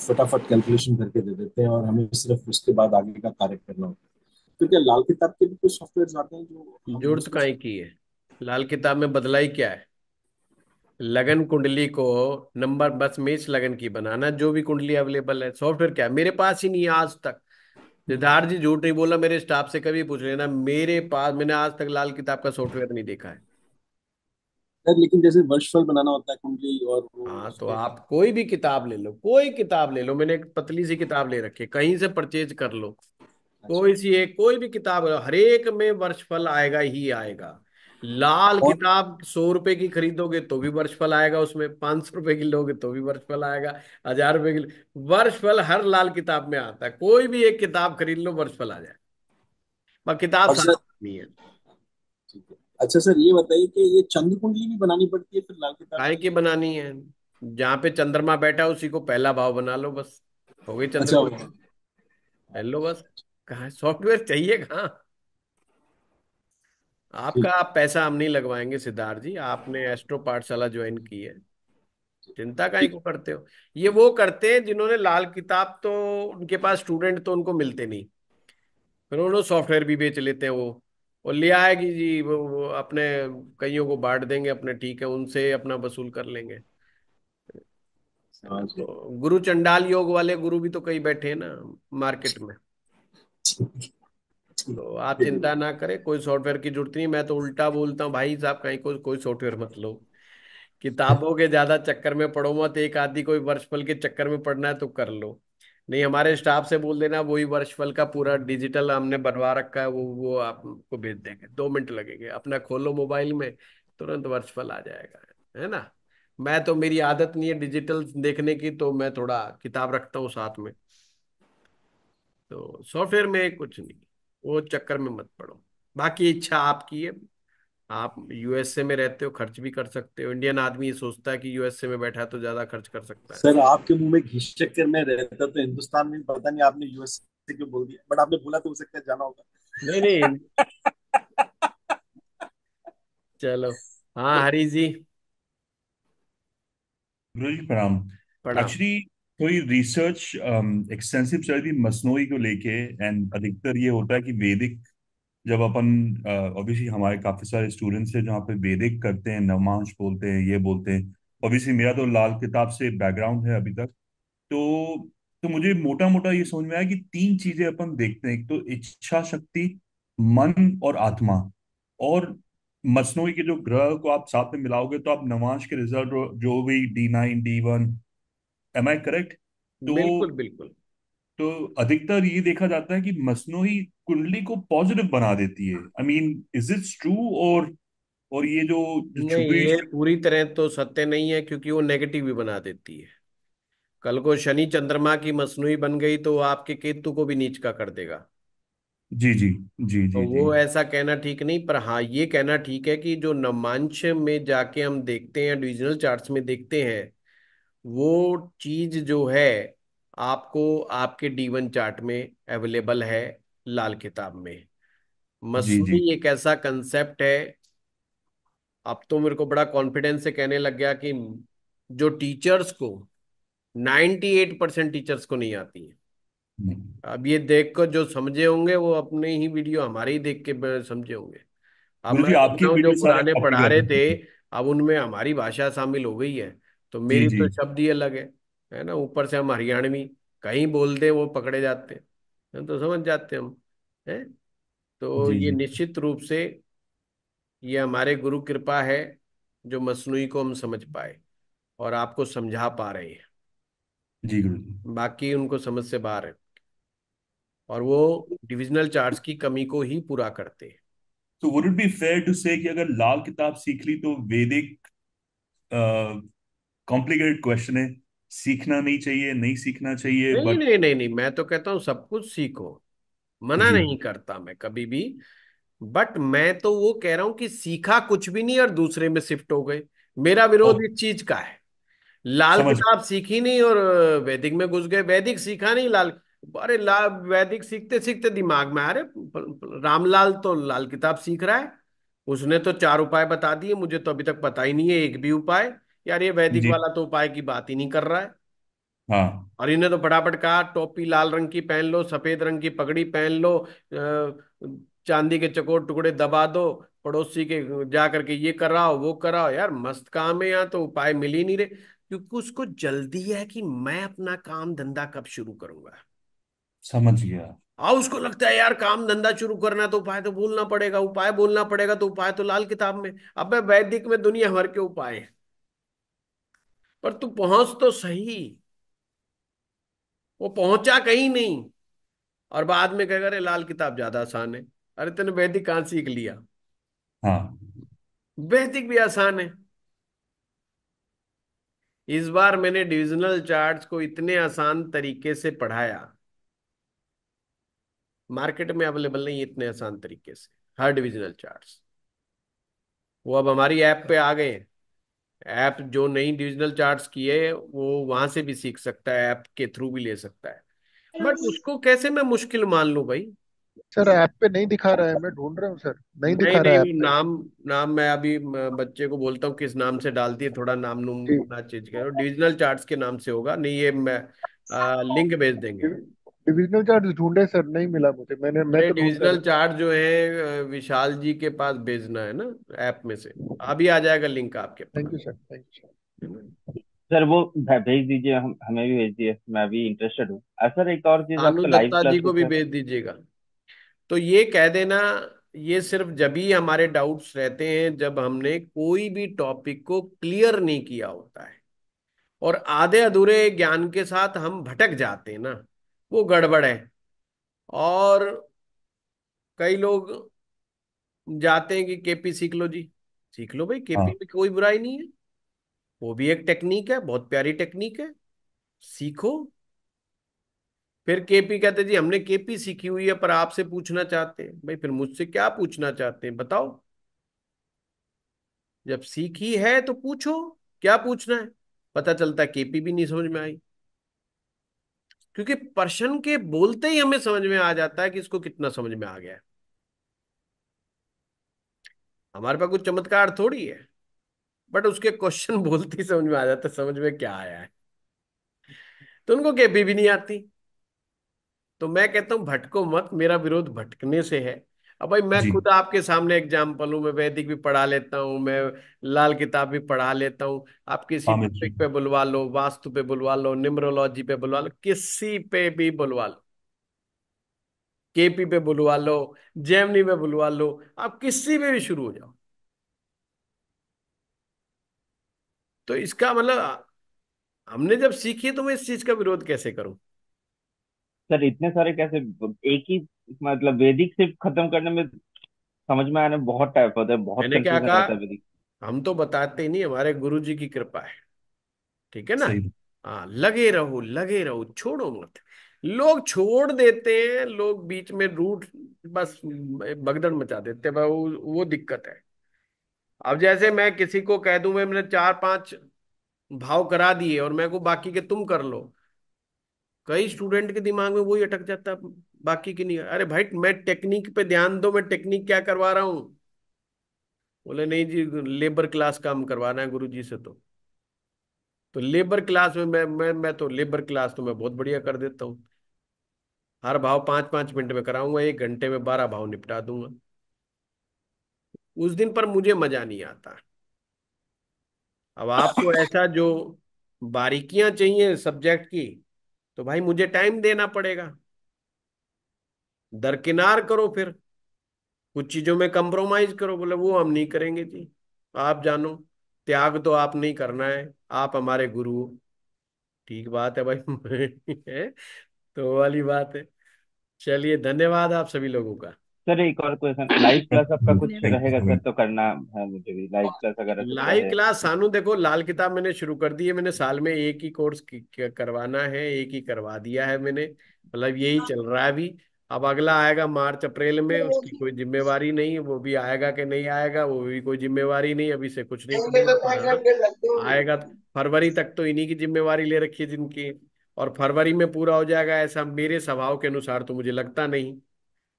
फटाफट कैलकुलेशन करके दे देते हैं और हमें सिर्फ उसके बाद आगे का कार्य करना होता है तो क्या लाल किताब के भी कुछ सॉफ्टवेयर आते हैं जो जरूरत का ही की है लाल किताब में बदला ही क्या है लगन कुंडली को नंबर बस मेष लगन की बनाना जो भी कुंडली अवेलेबल है सॉफ्टवेयर क्या है? मेरे पास ही नहीं है आज तक सिद्धार्थ जी झूठ नहीं बोला मेरे स्टाफ से कभी पूछ लेना मेरे पास मैंने आज तक लाल किताब का सॉफ्टवेयर नहीं देखा है सर लेकिन जैसे वर्षफल बनाना होता है कुंडली और हाँ तो आप कोई भी किताब ले लो कोई किताब ले लो मैंने एक पतली सी किताब ले रखी है कहीं से परचेज कर लो अच्छा। कोई सी एक कोई भी किताब हरेक में वर्षफल आएगा ही आएगा लाल और... किताब सौ रुपए की खरीदोगे तो भी वर्ष फल आएगा उसमें पांच सौ रुपए की लोगे तो भी वर्ष फल आएगा हजार रुपए की वर्ष फल हर लाल किताब में आता है कोई भी एक किताब खरीद लो वर्ष फल आ जाए किताब अच्छा नहीं है अच्छा सर ये बताइए कि ये चंद्र कुंडली भी बनानी पड़ती है फिर लाल किताब काय की बनानी है जहाँ पे चंद्रमा बैठा उसी को पहला भाव बना लो बस हो गई चंद्रमा अच्छा, हेलो बस कहा सॉफ्टवेयर चाहिए कहा आपका आप पैसा हम नहीं लगवाएंगे सिद्धार्थ जी आपने एस्ट्रो पाठशाला ज्वाइन की है चिंता का को करते हो ये वो करते हैं जिन्होंने लाल किताब तो उनके पास स्टूडेंट तो उनको मिलते नहीं फिर उन्होंने सॉफ्टवेयर भी बेच लेते हैं वो और ले है कि जी वो, वो अपने कईयों को बांट देंगे अपने ठीक है उनसे अपना वसूल कर लेंगे हाँ तो गुरु चंडाल योग वाले गुरु भी तो कई बैठे हैं ना मार्केट में तो आप चिंता ना करें कोई सॉफ्टवेयर की जरूरत नहीं मैं तो उल्टा बोलता हूँ भाई साहब कहीं को, कोई सॉफ्टवेयर मत लो किताबों के ज्यादा चक्कर में पढ़ो मत एक आधी कोई वर्षफल के चक्कर में पढ़ना है तो कर लो नहीं हमारे स्टाफ से बोल देना वही वर्षफल का पूरा डिजिटल हमने बनवा रखा है वो वो आपको भेज देंगे दो मिनट लगेंगे अपना खोलो मोबाइल में तुरंत वर्षफल आ जाएगा है ना मैं तो मेरी आदत नहीं है डिजिटल देखने की तो मैं थोड़ा किताब रखता हूँ साथ में तो सॉफ्टवेयर में कुछ नहीं वो चक्कर में मत पड़ो बाकी इच्छा आपकी है आप यूएसए में रहते हो खर्च भी कर सकते हो इंडियन आदमी ये सोचता है कि यूएसए में बैठा है तो ज्यादा खर्च कर सकता है सर आपके मुंह में घिस चक्कर में रहता तो हिंदुस्तान में पता नहीं आपने यूएसए क्यों बोल दिया बट आपने बोला तो हो सकता है जाना होगा नहीं नहीं चलो हाँ हरी जी प्रणाम एक्चुअली तो ये रिसर्च एक्सटेंसिव चल रही मसनोई को लेके एंड अधिकतर ये होता है कि वैदिक जब अपन ऑब्वियसली uh, हमारे काफी सारे स्टूडेंट्स हैं जहाँ पे वैदिक करते हैं नवमांश बोलते हैं ये बोलते हैं ऑब्वियसली मेरा तो लाल किताब से बैकग्राउंड है अभी तक तो तो मुझे मोटा मोटा ये समझ में आया कि तीन चीजें अपन देखते हैं एक तो इच्छा शक्ति मन और आत्मा और मसनोई के जो ग्रह को आप साथ में मिलाओगे तो आप नवांश के रिजल्ट जो भी D nine D one am I correct तो बिल्कुल बिल्कुल तो अधिकतर ये देखा जाता है कि मसनू कुंडली को पॉजिटिव बना देती है I mean is it true और और ये जो नहीं ये पूरी तरह तो सत्य नहीं है क्योंकि वो नेगेटिव भी बना देती है कल को शनि चंद्रमा की मसनू बन गई तो आपके केतु को भी नीच का कर देगा जी जी जी तो जी वो जी. ऐसा कहना ठीक नहीं पर हाँ ये कहना ठीक है कि जो नमांश में जाके हम देखते हैं डिविजनल चार्ट्स में देखते हैं वो चीज जो है आपको आपके डी वन चार्ट में अवेलेबल है लाल किताब में मसूरी एक ऐसा कंसेप्ट है अब तो मेरे को बड़ा कॉन्फिडेंस से कहने लग गया कि जो टीचर्स को 98 परसेंट टीचर्स को नहीं आती है अब ये देख कर जो समझे होंगे वो अपने ही वीडियो हमारे ही देख के समझे होंगे अब मैं आपकी जो पुराने पढ़ा रहे थे अब उनमें हमारी भाषा शामिल हो गई है तो जी मेरी जी तो शब्द ही अलग है है ना ऊपर से हम हरियाणवी कहीं बोलते हैं वो पकड़े जाते हैं हैं, तो समझ जाते हम है तो जी ये जी निश्चित रूप से ये हमारे गुरु कृपा है जो मसनू को हम समझ पाए और आपको समझा पा रहे हैं जी गुरु बाकी उनको समझ से बाहर है और वो डिविजनल चार्ट्स की कमी को ही पूरा करते हैं तो would it be fair to say कि अगर लाल किताब सीख ली तो वैदिक कॉम्प्लिकेटेड क्वेश्चन है सीखना नहीं चाहिए नहीं सीखना चाहिए नहीं, but... नहीं नहीं नहीं मैं तो कहता हूं सब कुछ सीखो मना नहीं करता मैं कभी भी बट मैं तो वो कह रहा हूं कि सीखा कुछ भी नहीं और दूसरे में शिफ्ट हो गए मेरा विरोध इस चीज का है लाल किताब सीखी नहीं और वैदिक में घुस गए वैदिक सीखा नहीं लाल अरे लाल वैदिक सीखते सीखते दिमाग में अरे रामलाल तो लाल किताब सीख रहा है उसने तो चार उपाय बता दिए मुझे तो अभी तक पता ही नहीं है एक भी उपाय यार ये वैदिक जी वाला तो उपाय की बात ही नहीं कर रहा है हाँ और इन्हें तो फटाफट कहा टोपी लाल रंग की पहन लो सफेद रंग की पगड़ी पहन लो चांदी के चकोर टुकड़े दबा दो पड़ोसी के जा करके ये कराओ वो कराओ यार मस्त काम है यहाँ तो उपाय मिल ही नहीं रहे क्योंकि उसको जल्दी है कि मैं अपना काम धंधा कब शुरू करूंगा समझ गया और हाँ, उसको लगता है यार काम धंधा शुरू करना तो उपाय तो बोलना पड़ेगा उपाय बोलना पड़ेगा तो उपाय तो लाल किताब में अब वैदिक में दुनिया भर के उपाय है पर तू पहुंच तो सही वो पहुंचा कहीं नहीं और बाद में कह अरे लाल किताब ज्यादा आसान है अरे तेने वैदिक कहां सीख लिया हाँ। वैदिक भी आसान है इस बार मैंने डिविजनल चार्ट्स को इतने आसान तरीके से पढ़ाया मार्केट में अवेलेबल नहीं इतने आसान तरीके से हर डिविजनल चार्ट्स वो अब हमारी ऐप पे आ गए ऐप जो नई डिविजनल चार्ट्स किए वो वहां से भी सीख सकता है ऐप के थ्रू भी ले सकता है बट उसको कैसे मैं मुश्किल मान लू भाई सर ऐप पे नहीं दिखा रहा है मैं ढूंढ रहा हूँ सर नहीं दिखा नहीं, रहा है नाम नाम मैं अभी बच्चे को बोलता हूँ किस नाम से डालती है थोड़ा नाम नूम ना चेंज करो डिविजनल चार्ट्स के नाम से होगा नहीं ये मैं आ, लिंक भेज देंगे डिविजनल चार्ज ढूंढे सर नहीं मिला मुझे मैंने मैं तो डिविजनल चार्ज जो है विशाल जी के पास भेजना है ना ऐप में से अभी आ जाएगा लिंक आपके पास thank you sir thank you sir sir वो भेज दीजिए हम हमें भी भेज दिए मैं भी इंटरेस्टेड हूँ सर एक और चीज आपको दत्ता जी को भी भेज दीजिएगा तो ये कह देना ये सिर्फ जब ही हमारे डाउट्स रहते हैं जब हमने कोई भी टॉपिक को क्लियर नहीं किया होता है और आधे अधूरे ज्ञान के साथ हम भटक जाते हैं ना वो गड़बड़ है और कई लोग जाते हैं कि केपी सीख लो जी सीख लो भाई केपी हाँ। में कोई बुराई नहीं है वो भी एक टेक्निक है बहुत प्यारी टेक्निक है सीखो फिर केपी कहते जी हमने केपी सीखी हुई है पर आपसे पूछना चाहते हैं भाई फिर मुझसे क्या पूछना चाहते हैं बताओ जब सीखी है तो पूछो क्या पूछना है पता चलता केपी भी नहीं समझ में आई क्योंकि पर्शन के बोलते ही हमें समझ में आ जाता है कि इसको कितना समझ में आ गया हमारे पास कुछ चमत्कार थोड़ी है बट उसके क्वेश्चन बोलते ही समझ में आ जाता है समझ में क्या आया है तो उनको कैपी भी नहीं आती तो मैं कहता हूं भटको मत मेरा विरोध भटकने से है अब भाई मैं खुद आपके सामने एग्जाम्पल हूँ मैं वैदिक भी पढ़ा लेता हूँ मैं लाल किताब भी पढ़ा लेता हूँ आप किसी टॉपिक पे बुलवा लो वास्तु पे बुलवा लो न्यूमरोलॉजी पे बुलवा लो किसी पे भी बुलवा लो केपी पे बुलवा लो जेमनी पे बुलवा लो आप किसी पे भी शुरू हो जाओ तो इसका मतलब हमने जब सीखी तो मैं इस चीज का विरोध कैसे करूं सर इतने सारे कैसे एक ही मतलब वैदिक से खत्म करने में समझ में आने बहुत टाइप होता है बहुत मैंने क्या कहा वैदिक हम तो बताते नहीं हमारे गुरु जी की कृपा है ठीक है ना आ, हाँ, लगे रहो लगे रहो छोड़ो मत लोग छोड़ देते हैं लोग बीच में रूट बस बगदड़ मचा देते हैं वो वो दिक्कत है अब जैसे मैं किसी को कह दूं मैं मैंने चार पांच भाव करा दिए और मैं को बाकी के तुम कर लो कई स्टूडेंट के दिमाग में वही अटक जाता है बाकी की नहीं अरे भाई मैं टेक्निक पे ध्यान दो मैं टेक्निक क्या करवा रहा हूं बोले नहीं जी लेबर क्लास काम करवाना है गुरु जी से तो तो लेबर क्लास में मैं मैं मैं तो लेबर क्लास तो मैं बहुत बढ़िया कर देता हूँ हर भाव पांच पांच मिनट में कराऊंगा एक घंटे में बारह भाव निपटा दूंगा उस दिन पर मुझे मजा नहीं आता अब आपको ऐसा जो बारीकियां चाहिए सब्जेक्ट की तो भाई मुझे टाइम देना पड़ेगा दरकिनार करो फिर कुछ चीजों में कंप्रोमाइज करो बोले वो हम नहीं करेंगे जी आप जानो त्याग तो आप नहीं करना है आप हमारे गुरु हो ठीक बात है भाई है तो वाली बात है चलिए धन्यवाद आप सभी लोगों का सर एक और क्वेश्चन लाइव क्लास आपका कुछ रहेगा सर तो करना है मुझे भी लाइव क्लास अगर लाइव क्लास सानू देखो लाल किताब मैंने शुरू कर दी है मैंने साल में एक ही कोर्स करवाना है एक ही करवा दिया है मैंने मतलब यही हाँ। चल रहा है अभी अब अगला आएगा मार्च अप्रैल में उसकी कोई जिम्मेवारी नहीं वो भी आएगा कि नहीं आएगा वो भी कोई जिम्मेवारी नहीं अभी से कुछ नहीं आएगा तो फरवरी तक तो इन्हीं की जिम्मेवारी ले रखी है जिनकी और फरवरी में पूरा हो जाएगा ऐसा मेरे स्वभाव के अनुसार तो मुझे लगता नहीं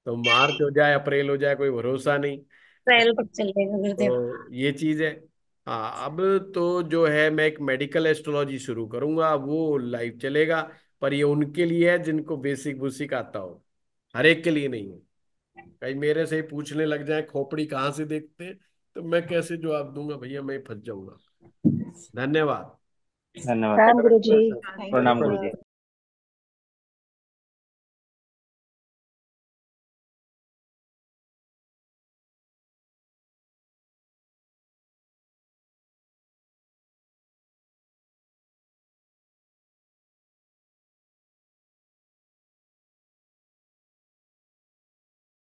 तो मार्च हो तो जाए अप्रैल हो जाए कोई भरोसा नहीं अप्रैल तक तो ये चीज है हाँ अब तो जो है मैं एक मेडिकल एस्ट्रोलॉजी शुरू करूंगा वो लाइव चलेगा पर ये उनके लिए है जिनको बेसिक बुसिक आता हो हर एक के लिए नहीं है कहीं मेरे से ही पूछने लग जाए खोपड़ी कहाँ से देखते हैं तो मैं कैसे जवाब दूंगा भैया मैं फंस जाऊंगा धन्यवाद धन्यवाद प्रणाम गुरु जी प्रणाम गुरु जी